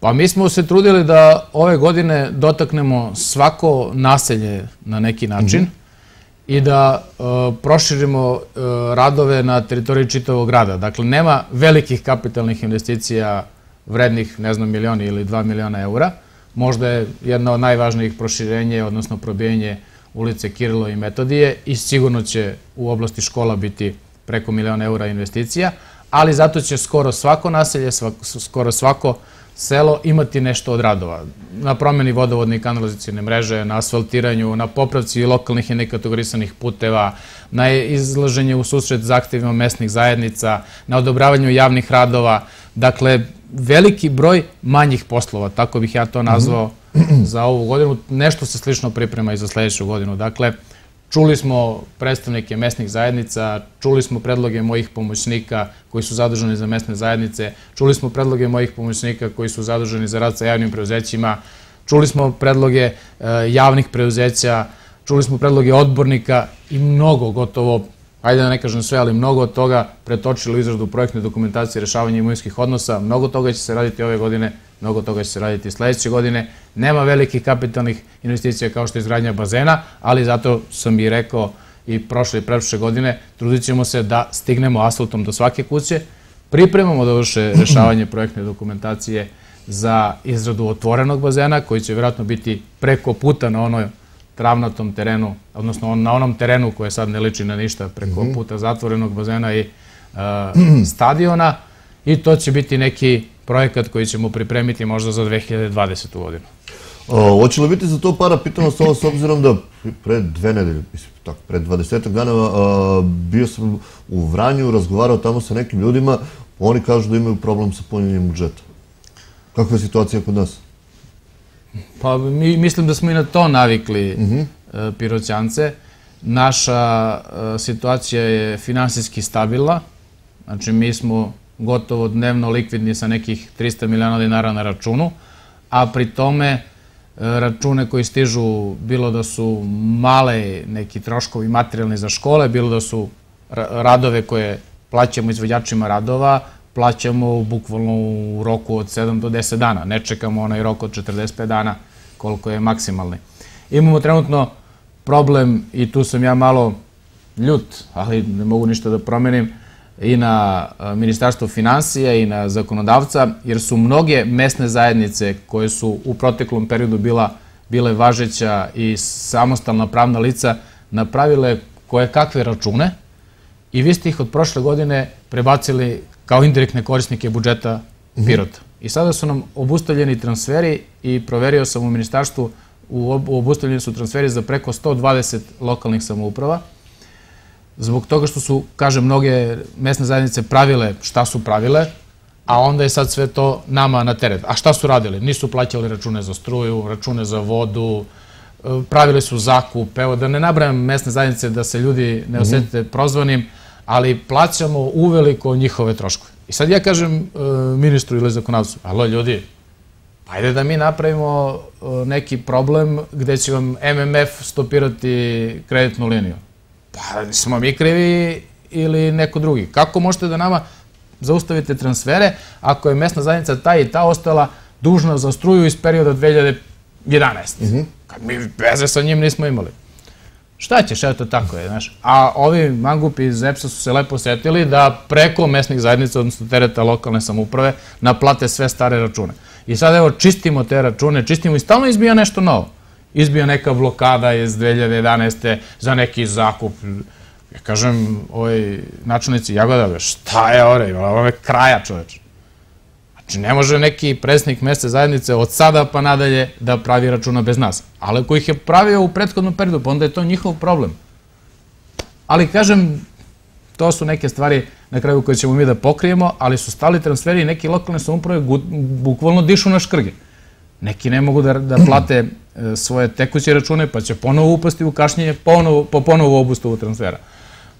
Pa mi smo se trudili da ove godine dotaknemo svako naselje na neki način mhm. i da e, proširimo e, radove na teritoriji čitavog grada. Dakle, nema velikih kapitalnih investicija vrednih, ne znam, milioni ili dva miliona eura. Možda je jedno od najvažnijih proširenje, odnosno probijenje ulice Kirilo i Metodije i sigurno će u oblasti škola biti preko miliona eura investicija, ali zato će skoro svako naselje, skoro svako selo imati nešto od radova. Na promeni vodovodne i kanalizacijne mreže, na asfaltiranju, na popravci lokalnih i nekategorisanih puteva, na izlaženje u susret zahtevima mesnih zajednica, na odobravanju javnih radova. Dakle, veliki broj manjih poslova, tako bih ja to mhm. nazvao za ovu godinu. Nešto se slično priprema i za sledeću godinu. Dakle, Čuli smo predstavnike mesnih zajednica, čuli smo predloge mojih pomoćnika koji su zaduženi za mesne zajednice, čuli smo predloge mojih pomoćnika koji su zaduženi za rad sa javnim preuzećima, čuli smo predloge e, javnih preuzeća, čuli smo predloge odbornika i mnogo gotovo, ajde da ne kažem sve, ali mnogo od toga pretočilo izradu projektne dokumentacije rešavanja imovinskih odnosa, mnogo toga će se raditi ove godine, Mnogo toga će se raditi sledeće godine. Nema velikih kapitalnih investicija kao što je izgradnja bazena, ali zato sam i rekao i prošle i prepuše godine, trudit ćemo se da stignemo asfaltom do svake kuće, pripremamo dovrše da rešavanje projektne dokumentacije za izradu otvorenog bazena, koji će vjerojatno biti preko puta na onoj travnatom terenu, odnosno na onom terenu koje sad ne liči na ništa, preko mhm. puta zatvorenog bazena i e, stadiona. I to će biti neki projekat koji ćemo pripremiti možda za 2020. godinu. Oće li biti za to para? Pitam vas ovo s obzirom da pre dve nedelje, tako, pre 20 dana bio sam u Vranju, razgovarao tamo sa nekim ljudima, oni kažu da imaju problem sa punjenjem budžeta. Kakva je situacija kod nas? Pa mi, mislim da smo i na to navikli uh mhm. e, piroćance. Naša e, situacija je finansijski stabilna, znači mi smo gotovo dnevno likvidni sa nekih 300 miliona dinara na računu, a pri tome e, račune koji stižu, bilo da su male neki troškovi materijalni za škole, bilo da su radove koje plaćamo izvođačima radova, plaćamo bukvalno u roku od 7 do 10 dana. Ne čekamo onaj rok od 45 dana koliko je maksimalni. Imamo trenutno problem i tu sam ja malo ljut, ali ne mogu ništa da promenim, i na e, Ministarstvo financija i na zakonodavca, jer su mnoge mesne zajednice koje su u proteklom periodu bila, bile važeća i samostalna pravna lica napravile koje kakve račune i vi ste ih od prošle godine prebacili kao indirektne korisnike budžeta mhm. Pirota. I sada su nam obustavljeni transferi i proverio sam u ministarstvu, u obustavljeni su transferi za preko 120 lokalnih samouprava, zbog toga što su, kažem, mnoge mesne zajednice pravile šta su pravile, a onda je sad sve to nama na teret. A šta su radili? Nisu plaćali račune za struju, račune za vodu, e, pravili su zakup, evo da ne nabrajam mesne zajednice da se ljudi ne mhm. osetite prozvanim, ali plaćamo uveliko njihove troškove. I sad ja kažem e, ministru ili zakonavcu, alo ljudi, pa ajde da mi napravimo e, neki problem gde će vam MMF stopirati kreditnu liniju. Pa smo mi krivi ili neko drugi. Kako možete da nama zaustavite transfere ako je mesna zajednica ta i ta ostala dužna za struju iz perioda 2011. Mhm. Kad mi veze sa njim nismo imali. Šta ćeš, eto tako je, znaš. A ovi mangupi iz EPS-a su se lepo setili da preko mesnih zajednica, odnosno tereta lokalne samuprave, naplate sve stare račune. I sad evo čistimo te račune, čistimo i stalno izbija nešto novo izbija neka blokada iz 2011. za neki zakup. Ja kažem ovoj načelnici Jagoda, šta je ore, ovo je kraja čoveč. Znači, ne može neki predsjednik meste zajednice od sada pa nadalje da pravi računa bez nas. Ali ako ih je pravio u prethodnom periodu, pa onda je to njihov problem. Ali kažem, to su neke stvari na kraju koje ćemo mi da pokrijemo, ali su stali transferi i neki lokalne samuprave bukvalno dišu na škrge. Neki ne mogu da, da plate E, svoje tekuće račune, pa će ponovo upasti u kašnjenje, ponovo, po ponovo obustavu transfera.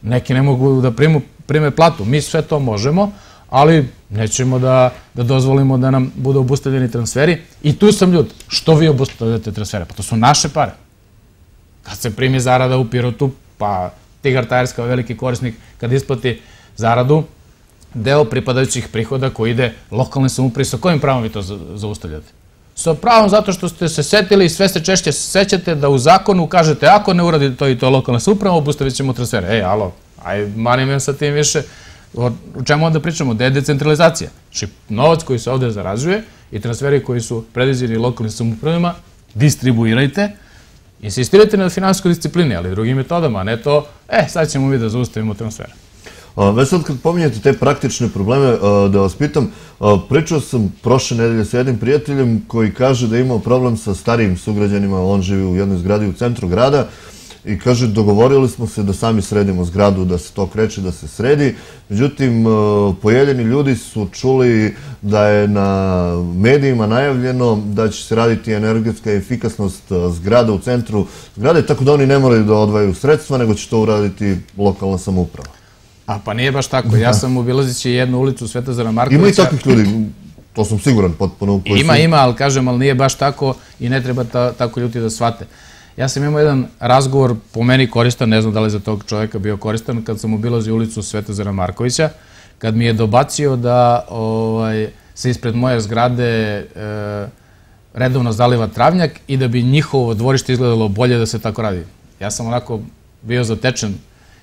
Neki ne mogu da primu, prime platu. Mi sve to možemo, ali nećemo da, da dozvolimo da nam budu obustavljeni transferi. I tu sam ljud. Što vi obustavljate transfere? Pa to su naše pare. Kad se primi zarada u Pirotu, pa Tigar Tajers kao veliki korisnik, kad isplati zaradu, deo pripadajućih prihoda koji ide lokalni samupri, sa kojim pravom vi to zaustavljate? sa pravom zato što ste se setili i sve se češće sećate da u zakonu kažete ako ne uradi to i to lokalna suprava, obustavit ćemo transfer. Ej, alo, aj, manim ja sa tim više. O čemu onda pričamo? Da je decentralizacija. Znači, novac koji se ovde zarazuje i transferi koji su predviđeni lokalnim samopravima, distribuirajte, insistirajte na finansko disciplini, ali drugim metodama, a ne to, e, sad ćemo mi da zaustavimo transfera. Već sad kad pominjete te praktične probleme, da vas pitam, pričao sam prošle nedelje sa jednim prijateljem koji kaže da je imao problem sa starijim sugrađanima, on živi u jednoj zgradi u centru grada, i kaže dogovorili smo se da sami sredimo zgradu, da se to kreće, da se sredi. Međutim, pojedini ljudi su čuli da je na medijima najavljeno da će se raditi energetska efikasnost zgrada u centru zgrade, tako da oni ne moraju da odvaju sredstva, nego će to uraditi lokalna samouprava. A pa nije baš tako. Ja da. sam obilazići jednu ulicu Svetozara Markovića... Ima i takvih ljudi, to sam siguran potpuno. Ima, ima, ali kažem, ali nije baš tako i ne treba tako ljuti da shvate. Ja sam imao jedan razgovor, po meni koristan, ne znam da li za tog čovjeka bio koristan, kad sam obilazio ulicu Svetozara Markovića, kad mi je dobacio da ovaj, se ispred moje zgrade eh, redovno zaliva travnjak i da bi njihovo dvorište izgledalo bolje da se tako radi. Ja sam onako bio zatečen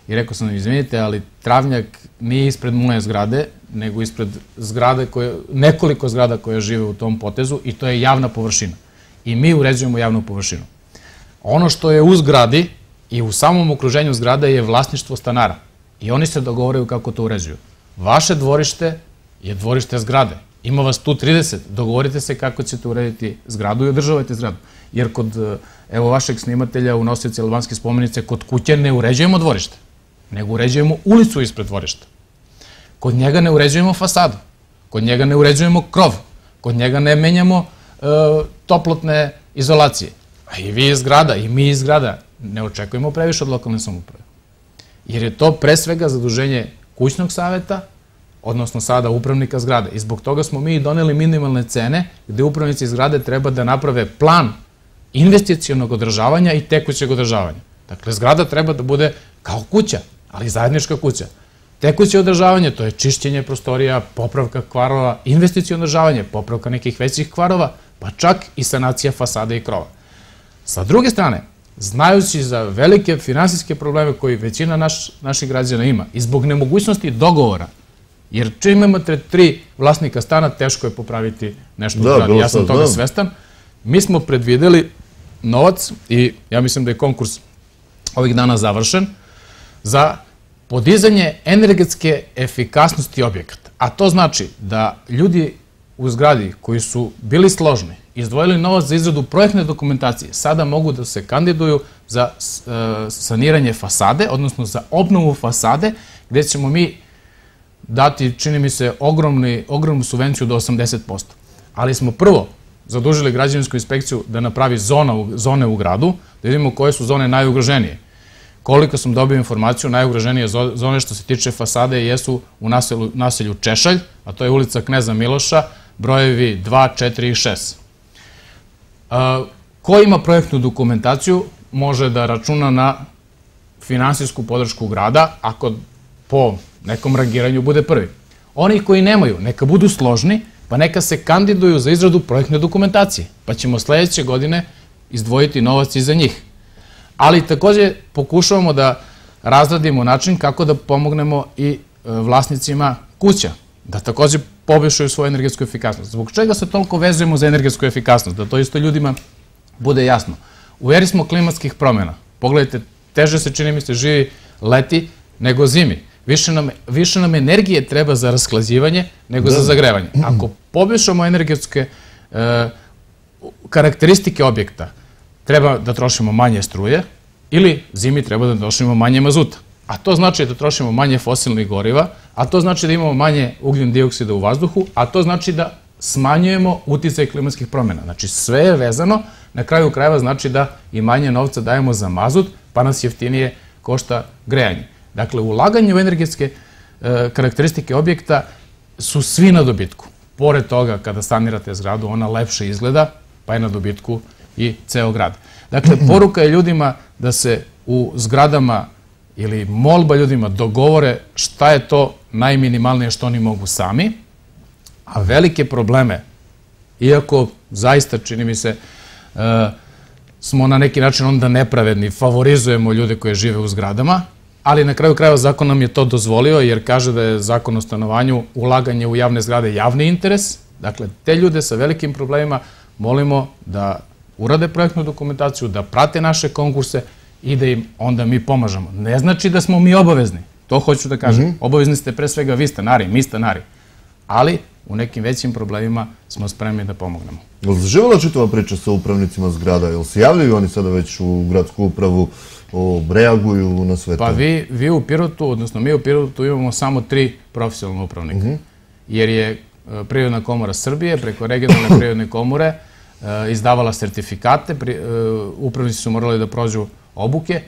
I rekao sam, izvinite, ali travnjak nije ispred moje zgrade, nego ispred zgrade koje, nekoliko zgrada koje žive u tom potezu i to je javna površina. I mi uređujemo javnu površinu. Ono što je u zgradi i u samom okruženju zgrade je vlasništvo stanara. I oni se dogovaraju kako to uređuju. Vaše dvorište je dvorište zgrade. Ima vas tu 30, dogovorite se kako ćete urediti zgradu i održavajte zgradu. Jer kod, evo, vašeg snimatelja u nosioci albanske spomenice, kod kuće ne uređujemo dvorište nego uređujemo ulicu ispred dvorišta. Kod njega ne uređujemo fasadu, kod njega ne uređujemo krov, kod njega ne menjamo e, toplotne izolacije. A i vi iz grada, i mi iz grada ne očekujemo previše od lokalne samuprave. Jer je to pre svega zaduženje kućnog saveta, odnosno sada upravnika zgrade. I zbog toga smo mi doneli minimalne cene gde upravnici zgrade treba da naprave plan investicijonog održavanja i tekućeg održavanja. Dakle, zgrada treba da bude kao kuća ali zajednička kuća. Tekuće održavanje, to je čišćenje prostorija, popravka kvarova, investicije održavanje, popravka nekih većih kvarova, pa čak i sanacija fasade i krova. Sa druge strane, znajući za velike finansijske probleme koji većina naš, naših građana ima i zbog nemogućnosti dogovora, jer čim imate tri vlasnika stana, teško je popraviti nešto u da, gradu. Ja sam toga svestan. Mi smo predvideli novac i ja mislim da je konkurs ovih dana završen, za podizanje energetske efikasnosti objekata. A to znači da ljudi u zgradi koji su bili složni, izdvojili novac za izradu projektne dokumentacije, sada mogu da se kandiduju za e, saniranje fasade, odnosno za obnovu fasade, gde ćemo mi dati, čini mi se, ogromni, ogromnu subvenciju do 80%. Ali smo prvo zadužili građevinsku inspekciju da napravi zona, zone u gradu, da vidimo koje su zone najugroženije koliko sam dobio informaciju, najugroženije zone što se tiče fasade jesu u naselju, naselju Češalj, a to je ulica Kneza Miloša, brojevi 2, 4 i 6. E, ko ima projektnu dokumentaciju, može da računa na finansijsku podršku grada, ako po nekom rangiranju bude prvi. Oni koji nemaju, neka budu složni, pa neka se kandiduju za izradu projektne dokumentacije, pa ćemo sledeće godine izdvojiti novac i za njih ali takođe pokušavamo da razradimo način kako da pomognemo i e, vlasnicima kuća, da takođe poboljšaju svoju energetsku efikasnost. Zbog čega se toliko vezujemo za energetsku efikasnost? Da to isto ljudima bude jasno. U eri smo klimatskih promjena. Pogledajte, teže se čini mi se živi leti nego zimi. Više nam, više nam energije treba za rasklađivanje nego za da. zagrevanje. Ako poboljšamo energetske e, karakteristike objekta, treba da trošimo manje struje ili zimi treba da trošimo manje mazuta. A to znači da trošimo manje fosilnih goriva, a to znači da imamo manje ugljen dioksida u vazduhu, a to znači da smanjujemo uticaj klimatskih promjena. Znači sve je vezano, na kraju krajeva znači da i manje novca dajemo za mazut, pa nas jeftinije košta grejanje. Dakle, ulaganje u energetske e, karakteristike objekta su svi na dobitku. Pored toga, kada sanirate zgradu, ona lepše izgleda, pa je na dobitku i ceo grad. Dakle, poruka je ljudima da se u zgradama ili molba ljudima dogovore šta je to najminimalnije što oni mogu sami, a velike probleme, iako zaista čini mi se e, smo na neki način onda nepravedni, favorizujemo ljude koje žive u zgradama, ali na kraju krajeva zakon nam je to dozvolio jer kaže da je zakon o stanovanju ulaganje u javne zgrade javni interes. Dakle, te ljude sa velikim problemima molimo da urade projektnu dokumentaciju, da prate naše konkurse i da im onda mi pomažemo. Ne znači da smo mi obavezni, to hoću da kažem. Mhm. Obavezni ste pre svega vi stanari, mi stanari, ali u nekim većim problemima smo spremni da pomognemo. Jel zaživjela čitava priča sa upravnicima zgrada? Jel se javljaju oni sada već u gradsku upravu, reaguju na sve pa to? Pa vi, vi u Pirotu, odnosno mi u Pirotu imamo samo tri profesionalne upravnika. Mhm. Jer je e, Prirodna komora Srbije preko regionalne prirodne komore Eh, izdavala sertifikate, eh, upravnici su morali da prođu obuke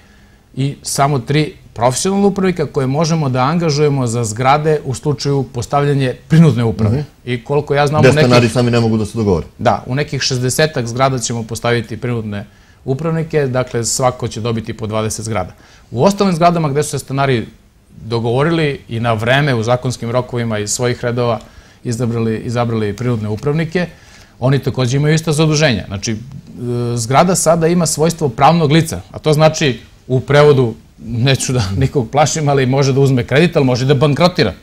i samo tri profesionalne upravnika koje možemo da angažujemo za zgrade u slučaju postavljanje prinudne uprave. Mhm. I koliko ja znam... Gde stanari sami ne mogu da se dogovore. Da, u nekih 60-ak zgrada ćemo postaviti prinudne upravnike, dakle svako će dobiti po 20 zgrada. U ostalim zgradama gde su se stanari dogovorili i na vreme u zakonskim rokovima iz svojih redova izabrali, izabrali prinudne upravnike, oni takođe imaju ista zaduženja. Znači, e, zgrada sada ima svojstvo pravnog lica, a to znači u prevodu, neću da nikog plašim, ali može da uzme kredit, ali može da bankrotira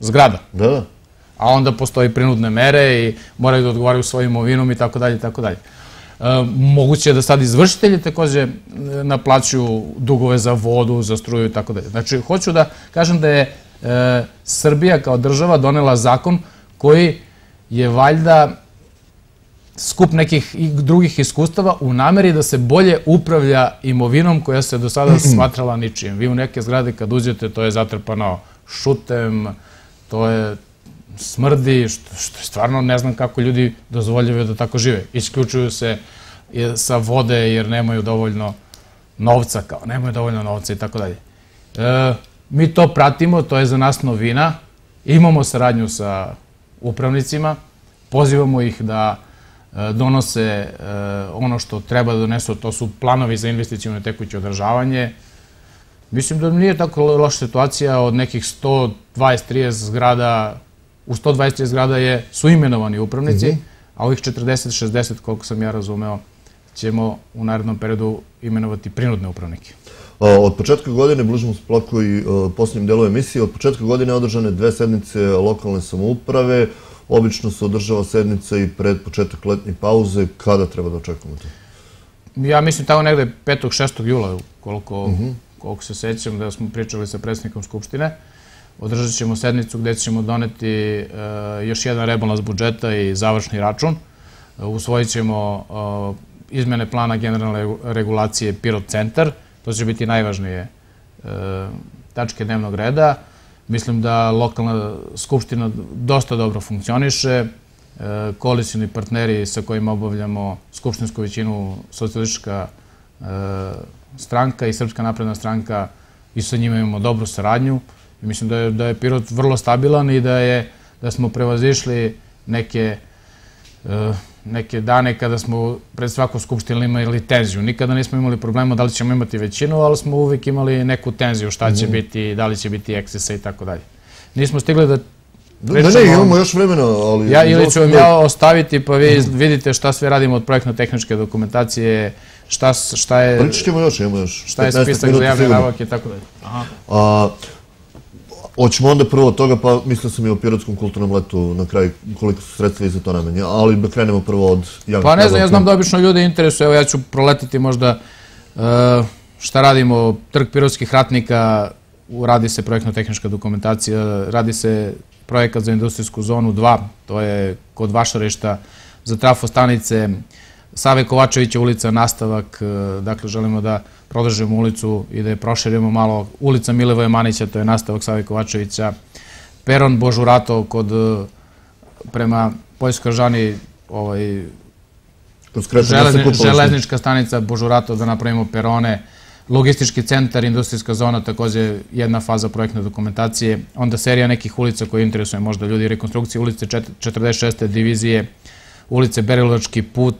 zgrada. Da, da. A onda postoji prinudne mere i moraju da odgovaraju svojim ovinom i tako dalje, tako dalje. E, moguće je da sad izvršitelji takođe e, naplaćuju dugove za vodu, za struju i tako dalje. Znači, hoću da kažem da je Srbija kao država donela zakon koji je valjda skup nekih drugih iskustava u nameri da se bolje upravlja imovinom koja se do sada smatrala ničim. Vi u neke zgrade kad uđete, to je zatrpano šutem, to je smrdi, što, je stvarno ne znam kako ljudi dozvoljavaju da tako žive. Isključuju se sa vode jer nemaju dovoljno novca, kao nemaju dovoljno novca i tako dalje. E, mi to pratimo, to je za nas novina, imamo saradnju sa upravnicima, pozivamo ih da Eh, donose eh, ono što treba da donesu, to su planovi za na tekuće održavanje. Mislim da nije tako loša situacija od nekih 120-30 zgrada, u 120 zgrada je, su imenovani upravnici, mhm. a ovih 40-60, koliko sam ja razumeo, ćemo u narednom periodu imenovati prinudne upravnike. Od početka godine, bližimo se plako i posljednjem delu emisije, od početka godine održane dve sednice lokalne samouprave, Obično se održava sednica i pred početak letnje pauze. Kada treba da očekujemo to? Ja mislim tamo negde 5. 6. jula, koliko, mhm. koliko se sećam da smo pričali sa predsjednikom Skupštine. Održat ćemo sednicu gde ćemo doneti e, još jedan rebalans budžeta i završni račun. usvojit ćemo e, izmene plana generalne regulacije Pirot centar. To će biti najvažnije e, tačke dnevnog reda. Mislim da lokalna skupština dosta dobro funkcioniše, e, koalicijni partneri sa kojima obavljamo skupštinsku većinu socijalistička e, stranka i Srpska napredna stranka i sa njima imamo dobru saradnju. I mislim da je, da je Pirot vrlo stabilan i da, je, da smo prevazišli neke e, neke dane kada smo pred svaku skupštinu imali tenziju. Nikada nismo imali problema da li ćemo imati većinu, ali smo uvijek imali neku tenziju, šta će mhm. biti, da li će biti eksisa i tako dalje. Nismo stigli da Da ne, imamo još vremena, ali... Ja ili ću vam ja ostaviti, pa vi mhm. vidite šta sve radimo od projektno-tehničke dokumentacije, šta, šta je... Pričat pa ćemo još, imamo još. Šta je spisak za javne nabavke i tako dalje. Aha. Hoćemo onda prvo od toga, pa mislio sam i o Pirotskom kulturnom letu na kraju koliko su sredstva i za to namenje, ali da krenemo prvo od javnog Pa ne znam, ja znam da obično ljudi interesuje, evo ja ću proletiti možda e, šta radimo, trg Pirotskih ratnika, radi se projektno-tehnička dokumentacija, radi se projekat za industrijsku zonu 2, to je kod Vašarišta za trafostanice, Save Kovačevića ulica nastavak, e, dakle želimo da prodržimo ulicu i da je proširimo malo. Ulica Milevoje Manića, to je nastavak Save Kovačevića. Peron Božuratov kod e, prema Poljskoj žani ovaj, železnička stanica Božuratov da napravimo perone. Logistički centar, industrijska zona, takođe jedna faza projektne dokumentacije. Onda serija nekih ulica koje interesuje možda ljudi, rekonstrukcije ulice 46. divizije, ulice Berilovački put,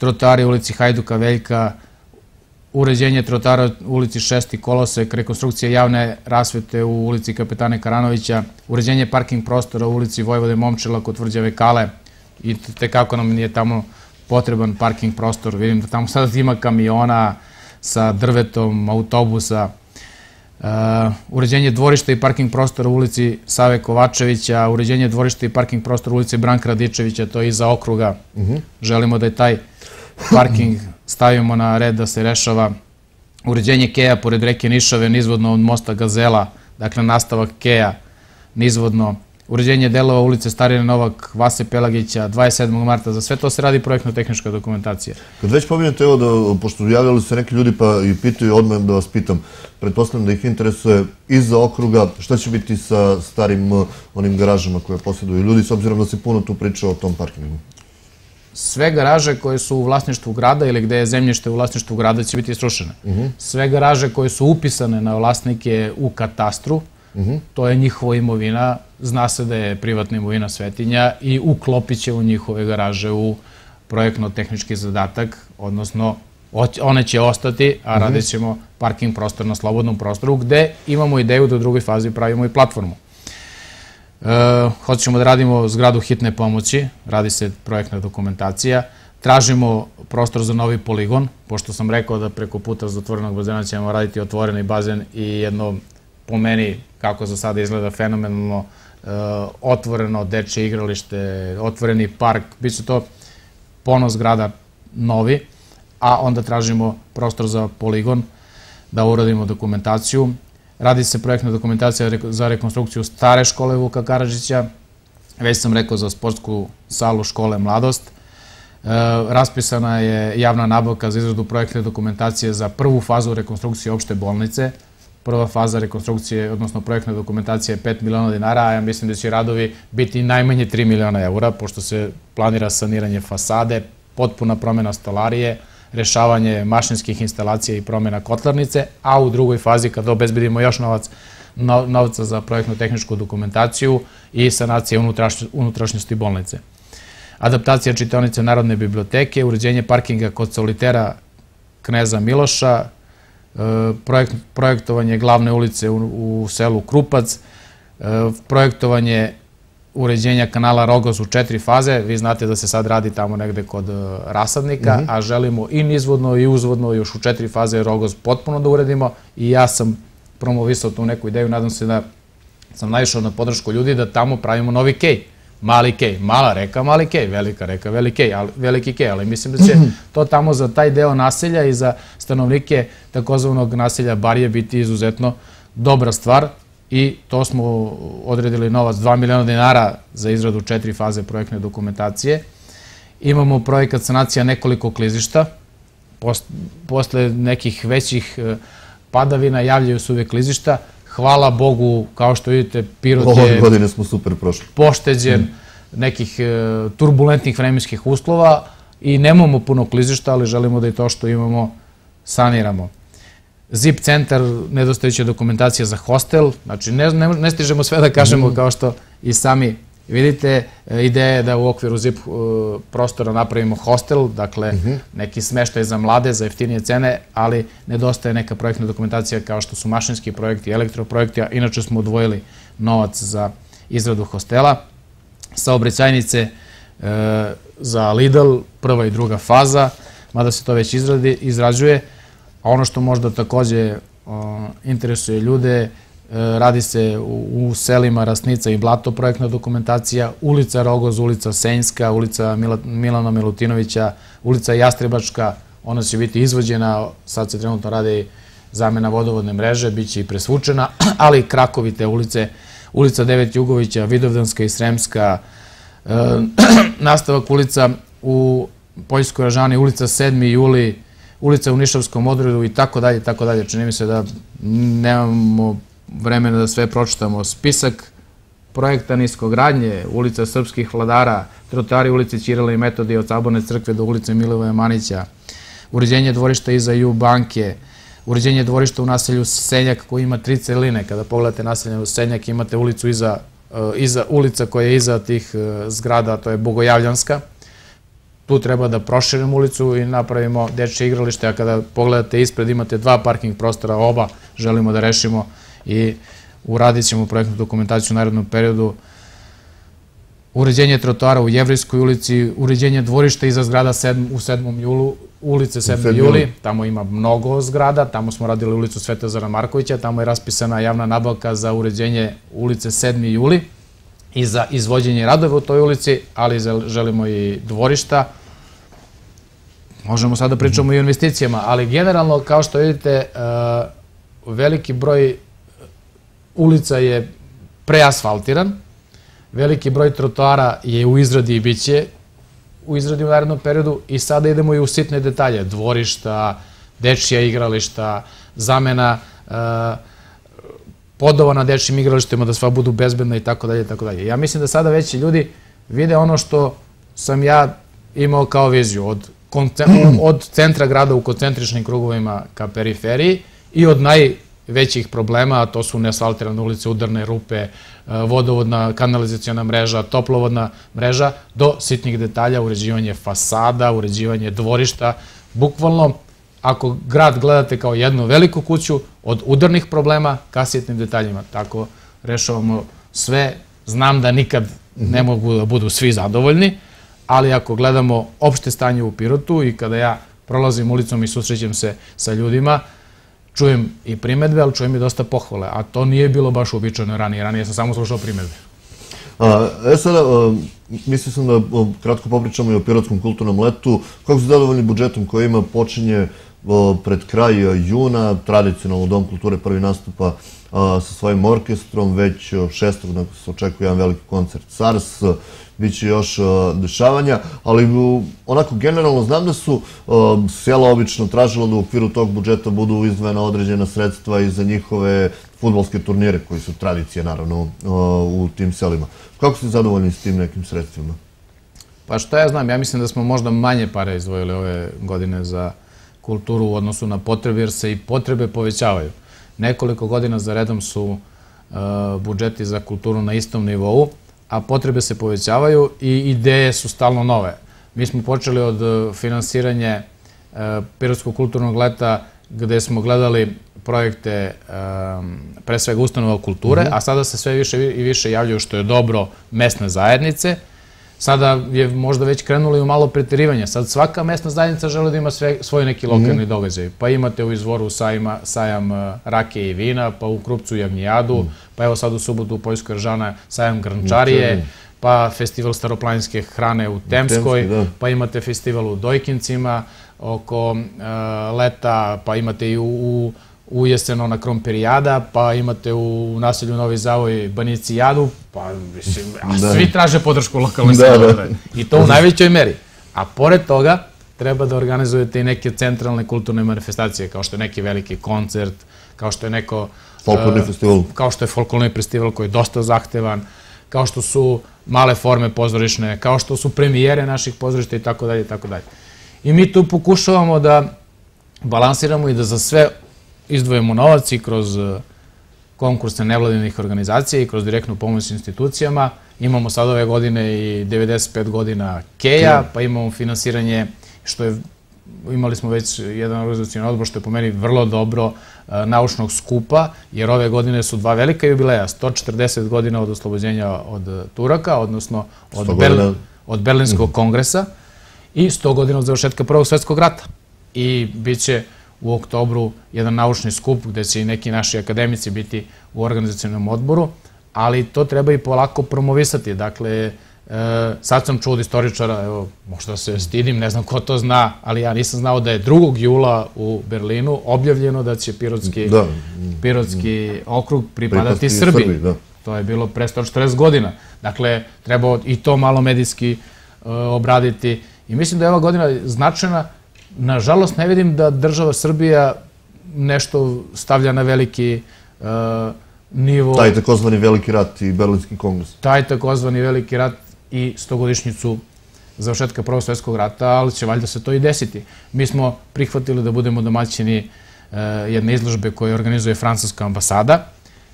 trotari u ulici Hajduka Veljka, uređenje trotara u ulici Šesti Kolosek, rekonstrukcija javne rasvete u ulici Kapetane Karanovića, uređenje parking prostora u ulici Vojvode Momčela kod tvrđave Kale i te kako nam je tamo potreban parking prostor. Vidim da tamo sada ima kamiona sa drvetom, autobusa, Uh, uređenje dvorišta i parking prostora u ulici Save Kovačevića, uređenje dvorišta i parking prostora u ulici Branka Radičevića, to je iza okruga. Mhm. Želimo da je taj parking stavimo na red da se rešava. Uređenje Keja pored reke Nišave, nizvodno od mosta Gazela, dakle nastavak Keja, nizvodno uređenje delova ulice Starine Novak, Vase Pelagića, 27. marta, za sve to se radi projektno-tehnička dokumentacija. Kad već pominjate evo da, pošto javljali se neki ljudi pa i pitaju, odmah da vas pitam, pretpostavljam da ih interesuje iza okruga, šta će biti sa starim onim garažama koje posjeduju ljudi, s obzirom da se puno tu priča o tom parkingu? sve garaže koje su u vlasništvu grada ili gde je zemljište u vlasništvu grada će biti srušene. Mhm. Sve garaže koje su upisane na vlasnike u katastru, To je njihova imovina, zna se da je privatna imovina svetinja i uklopit će u njihove garaže u projektno-tehnički zadatak, odnosno one će ostati, a mhm. radit ćemo parking prostor na slobodnom prostoru, gde imamo ideju da u drugoj fazi pravimo i platformu. E, hoćemo da radimo zgradu hitne pomoći, radi se projektna dokumentacija, tražimo prostor za novi poligon, pošto sam rekao da preko puta zatvorenog bazena ćemo raditi otvoreni bazen i jedno po meni, kako za sada izgleda fenomenalno, e, otvoreno dečje igralište, otvoreni park, bit će to ponos grada novi, a onda tražimo prostor za poligon da uradimo dokumentaciju. Radi se projektna dokumentacija za rekonstrukciju stare škole Vuka Karadžića, već sam rekao za sportsku salu škole Mladost. E, raspisana je javna nabavka za izradu projektne dokumentacije za prvu fazu rekonstrukcije opšte bolnice, Prva faza rekonstrukcije, odnosno projektna dokumentacija je 5 miliona dinara, a ja mislim da će radovi biti najmanje 3 miliona eura, pošto se planira saniranje fasade, potpuna promena stolarije, rešavanje mašinskih instalacija i promena kotlarnice, a u drugoj fazi, kad obezbedimo još novac, novca za projektno-tehničku dokumentaciju i sanacije unutrašnjosti bolnice. Adaptacija čitavnice Narodne biblioteke, uređenje parkinga kod solitera Kneza Miloša, projekt, projektovanje glavne ulice u, u selu Krupac, e, projektovanje uređenja kanala Rogoz u četiri faze. Vi znate da se sad radi tamo negde kod e, rasadnika, mhm. a želimo i nizvodno i uzvodno još u četiri faze Rogoz potpuno da uredimo i ja sam promovisao tu neku ideju, nadam se da sam naišao na podršku ljudi da tamo pravimo novi kej. Mali Kej, mala reka Mali Kej, velika reka Veliki Kej, ali, veliki Kej, ali mislim da će to tamo za taj deo naselja i za stanovnike takozvanog naselja Barije biti izuzetno dobra stvar i to smo odredili novac 2 miliona dinara za izradu četiri faze projektne dokumentacije. Imamo projekat sanacija nekoliko klizišta. Posle nekih većih eh, padavina javljaju se uvek klizišta. Hvala Bogu, kao što vidite, Pirot je... Ovo godine smo super prošli. Pošteđen nekih e, turbulentnih vremenskih uslova i nemamo puno klizišta, ali želimo da i to što imamo saniramo. ZIP centar, nedostajuća dokumentacija za hostel, znači ne, ne, stižemo sve da kažemo mm. kao što i sami Vidite, e, ideja je da u okviru ZIP e, prostora napravimo hostel, dakle mhm. neki smeštaj za mlade, za jeftinije cene, ali nedostaje neka projektna dokumentacija kao što su mašinski projekti, elektroprojekti, a inače smo odvojili novac za izradu hostela. Sa obrećajnice e, za Lidl, prva i druga faza, mada se to već izradi, izrađuje. A ono što možda takođe interesuje ljude radi se u selima Rasnica i Blato projektna dokumentacija, ulica Rogoz, ulica Senjska, ulica Milano Milutinovića, ulica Jastrebačka, ona će biti izvođena, sad se trenutno radi zamena vodovodne mreže, bit će i presvučena, ali krakovite ulice, ulica 9 Jugovića, Vidovdanska i Sremska, e, nastavak ulica u Poljskoj Ražani, ulica 7. juli, ulica u Nišavskom odredu i tako dalje, tako dalje. Čini mi se da nemamo vremena da sve pročitamo. Spisak projekta niskogradnje, ulica srpskih vladara, trotari ulici Ćirila i Metodi od Sabone crkve do ulice Milivoja Manića, uređenje dvorišta iza Ju banke, uređenje dvorišta u naselju Senjak koji ima tri celine. Kada pogledate naselje u Senjak imate ulicu iza, eh, iza ulica koja je iza tih eh, zgrada, to je Bogojavljanska. Tu treba da proširimo ulicu i napravimo dečje igralište, a kada pogledate ispred imate dva parking prostora, oba želimo da rešimo i uradit ćemo projektnu dokumentaciju u narednom periodu uređenje trotoara u Jevrijskoj ulici, uređenje dvorišta iza zgrada u 7. julu, ulice 7. juli, tamo ima mnogo zgrada, tamo smo radili ulicu Zora Markovića, tamo je raspisana javna nabavka za uređenje ulice 7. juli i za izvođenje radove u toj ulici, ali želimo i dvorišta. Možemo sada da pričamo i o investicijama, ali generalno, kao što vidite, e, veliki broj ulica je preasfaltiran, veliki broj trotoara je u izradi i bit će u izradi u narednom periodu i sada idemo i u sitne detalje, dvorišta, dečija igrališta, zamena e, podova na dečim igralištima, da sva budu bezbedna i tako dalje i tako dalje. Ja mislim da sada veći ljudi vide ono što sam ja imao kao viziju od, od centra grada u koncentričnim krugovima ka periferiji i od naj većih problema, a to su nesalterane ulice, udarne rupe, e, vodovodna, kanalizacijona mreža, toplovodna mreža, do sitnih detalja, uređivanje fasada, uređivanje dvorišta. Bukvalno, ako grad gledate kao jednu veliku kuću, od udarnih problema ka sitnim detaljima. Tako rešavamo sve. Znam da nikad mhm. ne mogu da budu svi zadovoljni, ali ako gledamo opšte stanje u Pirotu i kada ja prolazim ulicom i susrećem se sa ljudima, čujem i primedbe, ali čujem i dosta pohvale, a to nije bilo baš uobičajeno ranije. Ranije sam samo slušao primedbe. A, e sada, a, mislio sam da kratko popričamo i o Pirotskom kulturnom letu. Kako su zadovoljni budžetom koji ima počinje a, pred kraj juna, tradicionalno Dom kulture prvi nastupa sa svojim orkestrom, već e, šestog se očekuje jedan veliki koncert SARS, e, bit će još e, dešavanja, ali onako generalno znam da su sela obično tražila da u okviru tog budžeta budu izvojena određena sredstva i za njihove futbalske turnire koji su tradicije naravno u tim selima. Kako ste zadovoljni s tim nekim sredstvima? Pa šta ja znam, ja mislim da smo možda manje para izdvojili ove godine za kulturu u odnosu na potrebe, jer se i potrebe povećavaju. Nekoliko godina za redom su e, budžeti za kulturu na istom nivou, a potrebe se povećavaju i ideje su stalno nove. Mi smo počeli od finansiranje Pirotskog kulturnog leta gde smo gledali projekte e, pre svega ustanova kulture, mhm. a sada se sve više i više javljaju što je dobro mesne zajednice, Sada je možda već krenulo i u malo pretirivanje. Sad svaka mesna zajednica žele da ima svoj neki mhm. lokalni događaj. Pa imate u izvoru sajam eh, rake i vina, pa u Krupcu jagnjadu, mhm. pa evo sad u subotu u Poljskoj Ržana sajam grnčarije, pa festival staroplaninske hrane u Temskoj, da. pa imate festival u Dojkincima oko eh, leta, pa imate i u, u u jeseno na Kromperijada, pa imate u naselju Novi Zavoj jadu, pa mislim, a da. svi traže podršku lokalne da, da. samouprave. Da. I to u najvećoj meri. A pored toga, treba da organizujete i neke centralne kulturne manifestacije, kao što je neki veliki koncert, kao što je neko... Folklorni uh, festival. Kao što je folklorni festival koji je dosta zahtevan, kao što su male forme pozorišne, kao što su premijere naših pozorišta i tako dalje i tako dalje. I mi tu pokušavamo da balansiramo i da za sve izdvojemo novac i kroz e, konkursne nevladinih organizacija i kroz direktnu pomoć institucijama. Imamo sad ove godine i 95 godina Keja, pa imamo finansiranje što je imali smo već jedan organizacijan odbor što je po meni vrlo dobro e, naučnog skupa, jer ove godine su dva velika jubileja, 140 godina od oslobođenja od Turaka, odnosno od, od Berlinskog mhm. kongresa i 100 godina od završetka Prvog svetskog rata. I bit će u oktobru jedan naučni skup gde će i neki naši akademici biti u organizacijnom odboru, ali to treba i polako promovisati. Dakle, e, sad sam čuo od istoričara, evo, možda se stidim, ne znam ko to zna, ali ja nisam znao da je 2. jula u Berlinu objavljeno da će Pirotski, da. Pirotski okrug pripadati Srbiji. Da. To je bilo pre 140 godina. Dakle, treba i to malo medijski e, obraditi. I mislim da je ova godina značajna nažalost, ne vidim da država Srbija nešto stavlja na veliki uh, nivo... Taj takozvani veliki rat i Berlinski kongres. Taj takozvani veliki rat i stogodišnjicu završetka Prvog svjetskog rata, ali će valjda se to i desiti. Mi smo prihvatili da budemo domaćini e, jedne izložbe koje organizuje Francuska ambasada,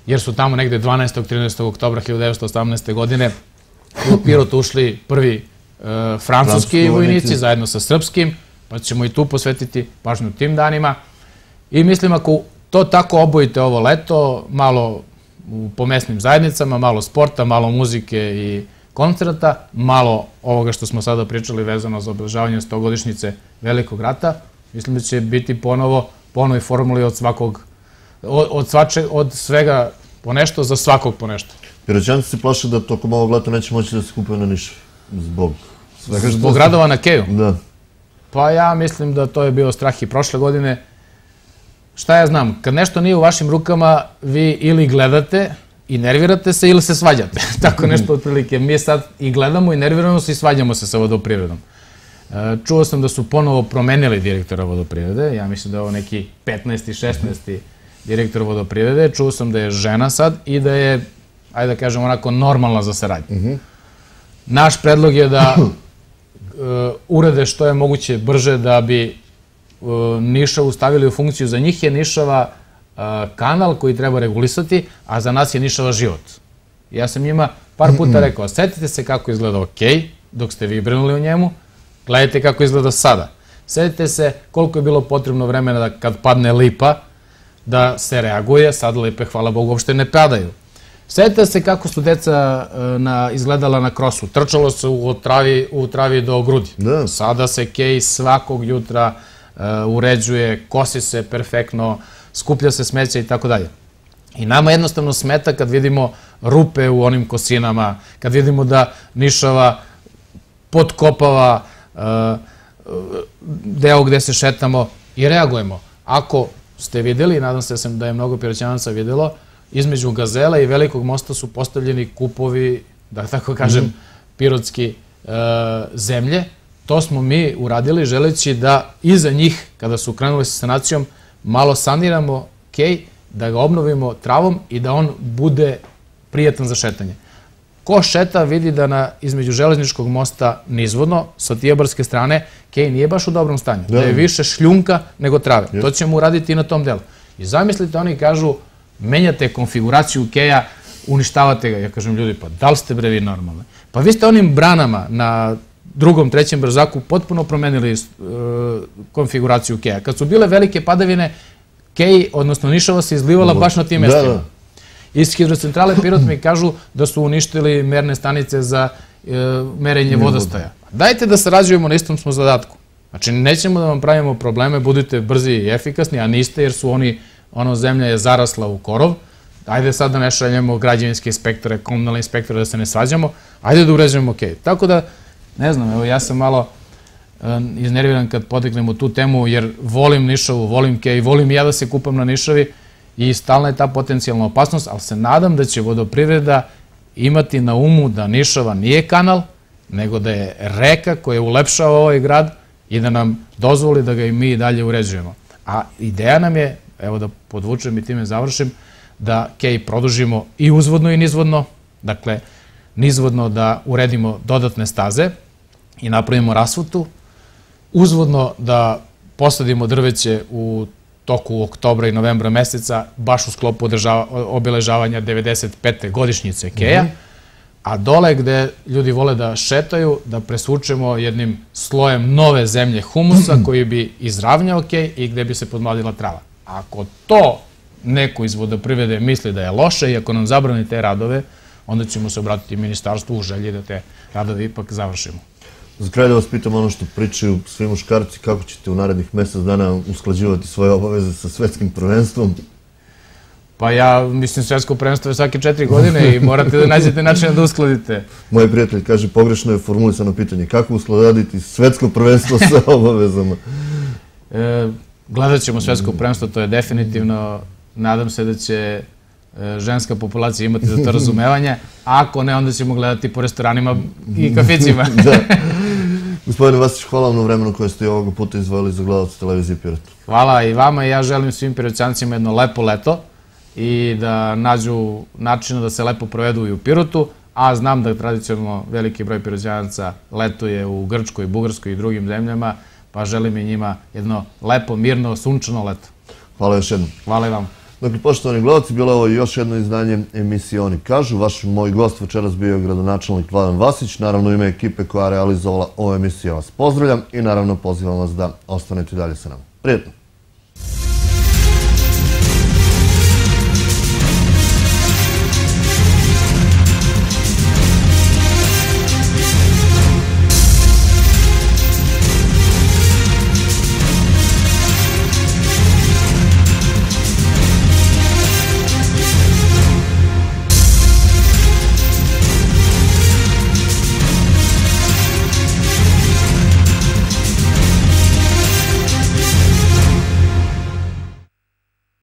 jer su tamo negde 12. 13. oktobra 1918. godine u Pirot ušli prvi e, francuski vojnici zajedno sa srpskim, Pa ćemo i tu posvetiti pažnju tim danima. I mislim ako to tako obojite ovo leto, malo po mesnim zajednicama, malo sporta, malo muzike i koncerta, malo ovoga što smo sada pričali vezano za obeležavanje 100-godišnjice Velikog rata, mislim da će biti ponovo po onoj formuli od svakog, od, svače, od svega ponešto za svakog ponešto. Piraćani se plaše da tokom ovog leta neće moći da se kupaju na nišu zbog... Zbog radova na Keju? Da. Pa ja mislim da to je bio strah i prošle godine. Šta ja znam, kad nešto nije u vašim rukama, vi ili gledate i nervirate se ili se svađate. Tako nešto otprilike. Mi sad i gledamo i nerviramo se i svađamo se sa vodoprivredom. E, čuo sam da su ponovo promenili direktora vodoprivrede. Ja mislim da je ovo neki 15. 16. direktor vodoprivrede. Čuo sam da je žena sad i da je, ajde da kažem, onako normalna za saradnju. Mhm. Naš predlog je da Uh, urade što je moguće brže da bi uh, Nišavu stavili u funkciju. Za njih je Nišava uh, kanal koji treba regulisati, a za nas je Nišava život. Ja sam njima par puta rekao, setite se kako izgleda ok, dok ste vi brinuli o njemu, gledajte kako izgleda sada. Setite se koliko je bilo potrebno vremena da kad padne lipa, da se reaguje, sad lipe, hvala Bogu, uopšte ne padaju. Seta se kako su deca e, na, izgledala na krosu. Trčalo se u travi, u do grudi. Da. Sada se Kej svakog jutra e, uređuje, kosi se perfektno, skuplja se smeće i tako dalje. I nama jednostavno smeta kad vidimo rupe u onim kosinama, kad vidimo da Nišava podkopava e, deo gde se šetamo i reagujemo. Ako ste videli, nadam se da, da je mnogo piraćanaca videlo, između Gazela i Velikog mosta su postavljeni kupovi, da tako kažem, mhm. pirotski e, zemlje. To smo mi uradili želeći da iza njih, kada su krenuli sa sanacijom, malo saniramo kej, da ga obnovimo travom i da on bude prijetan za šetanje. Ko šeta vidi da na, između železničkog mosta nizvodno, sa tijebarske strane, kej nije baš u dobrom stanju. Da, da je više šljunka nego trave. To ćemo uraditi i na tom delu. I zamislite, oni kažu, menjate konfiguraciju keja, uništavate ga. Ja kažem, ljudi, pa da li ste brevi normalni? Pa vi ste onim branama na drugom, trećem brzaku potpuno promenili e, konfiguraciju keja. Kad su bile velike padavine, kej, odnosno Nišova, se izlivala baš na tim mestima. Da, da, Iz hidrocentrale Pirot mi kažu da su uništili merne stanice za e, merenje vodostaja. Dajte da sarađujemo, na istom smo zadatku. Znači, nećemo da vam pravimo probleme, budite brzi i efikasni, a niste jer su oni ono zemlja je zarasla u korov, ajde sad da ne šaljemo građevinske inspektore, komunalne inspektore, da se ne svađamo, ajde da uređujemo ok. Tako da, ne znam, evo ja sam malo eh, iznerviran kad u tu temu, jer volim Nišavu, volim Kej, volim ja da se kupam na Nišavi i stalna je ta potencijalna opasnost, ali se nadam da će vodoprivreda imati na umu da Nišava nije kanal, nego da je reka koja ulepšava ovaj grad i da nam dozvoli da ga i mi dalje uređujemo. A ideja nam je evo da podvučem i time završim, da kej produžimo i uzvodno i nizvodno, dakle nizvodno da uredimo dodatne staze i napravimo rasvutu, uzvodno da posadimo drveće u toku oktobra i novembra meseca, baš u sklopu obeležavanja 95. godišnjice Keja, mhm. a dole gde ljudi vole da šetaju, da presučemo jednim slojem nove zemlje humusa koji bi izravnjao Kej i gde bi se podmladila trava. Ako to neko iz vodoprivrede misli da je loše i ako nam zabrani te radove, onda ćemo se obratiti ministarstvu u želji da te radove ipak završimo. Za kraj da vas pitam ono što pričaju svi muškarci, kako ćete u narednih mesec dana usklađivati svoje obaveze sa svetskim prvenstvom? Pa ja, mislim, svetsko prvenstvo je svake četiri godine i morate da nađete način da uskladite. Moj prijatelj kaže, pogrešno je formulisano pitanje, kako uskladiti svetsko prvenstvo sa obavezama? E, Gledat ćemo svetsko prvenstvo, to je definitivno. Nadam se da će e, ženska populacija imati za to razumevanje. Ako ne, onda ćemo gledati po restoranima i kafićima. da. Gospodine Vasić, hvala vam na vremenu koje ste ovog puta izvojili za gledalce televizije Pirot. Hvala i vama i ja želim svim piroćancima jedno lepo leto i da nađu načina da se lepo provedu i u Pirotu, a znam da tradicionalno veliki broj piroćanaca letuje u Grčkoj, Bugarskoj i drugim zemljama, pa želim i njima jedno lepo, mirno, sunčano leto. Hvala još jednom. Hvala i vam. Dakle, poštovani gledalci, bilo ovo još jedno izdanje emisije Oni kažu. Vaš moj gost večeras bio je gradonačelnik Vladan Vasić, naravno ime ekipe koja je realizovala ovu emisiju. Ja vas pozdravljam i naravno pozivam vas da ostanete dalje sa nama. Prijetno!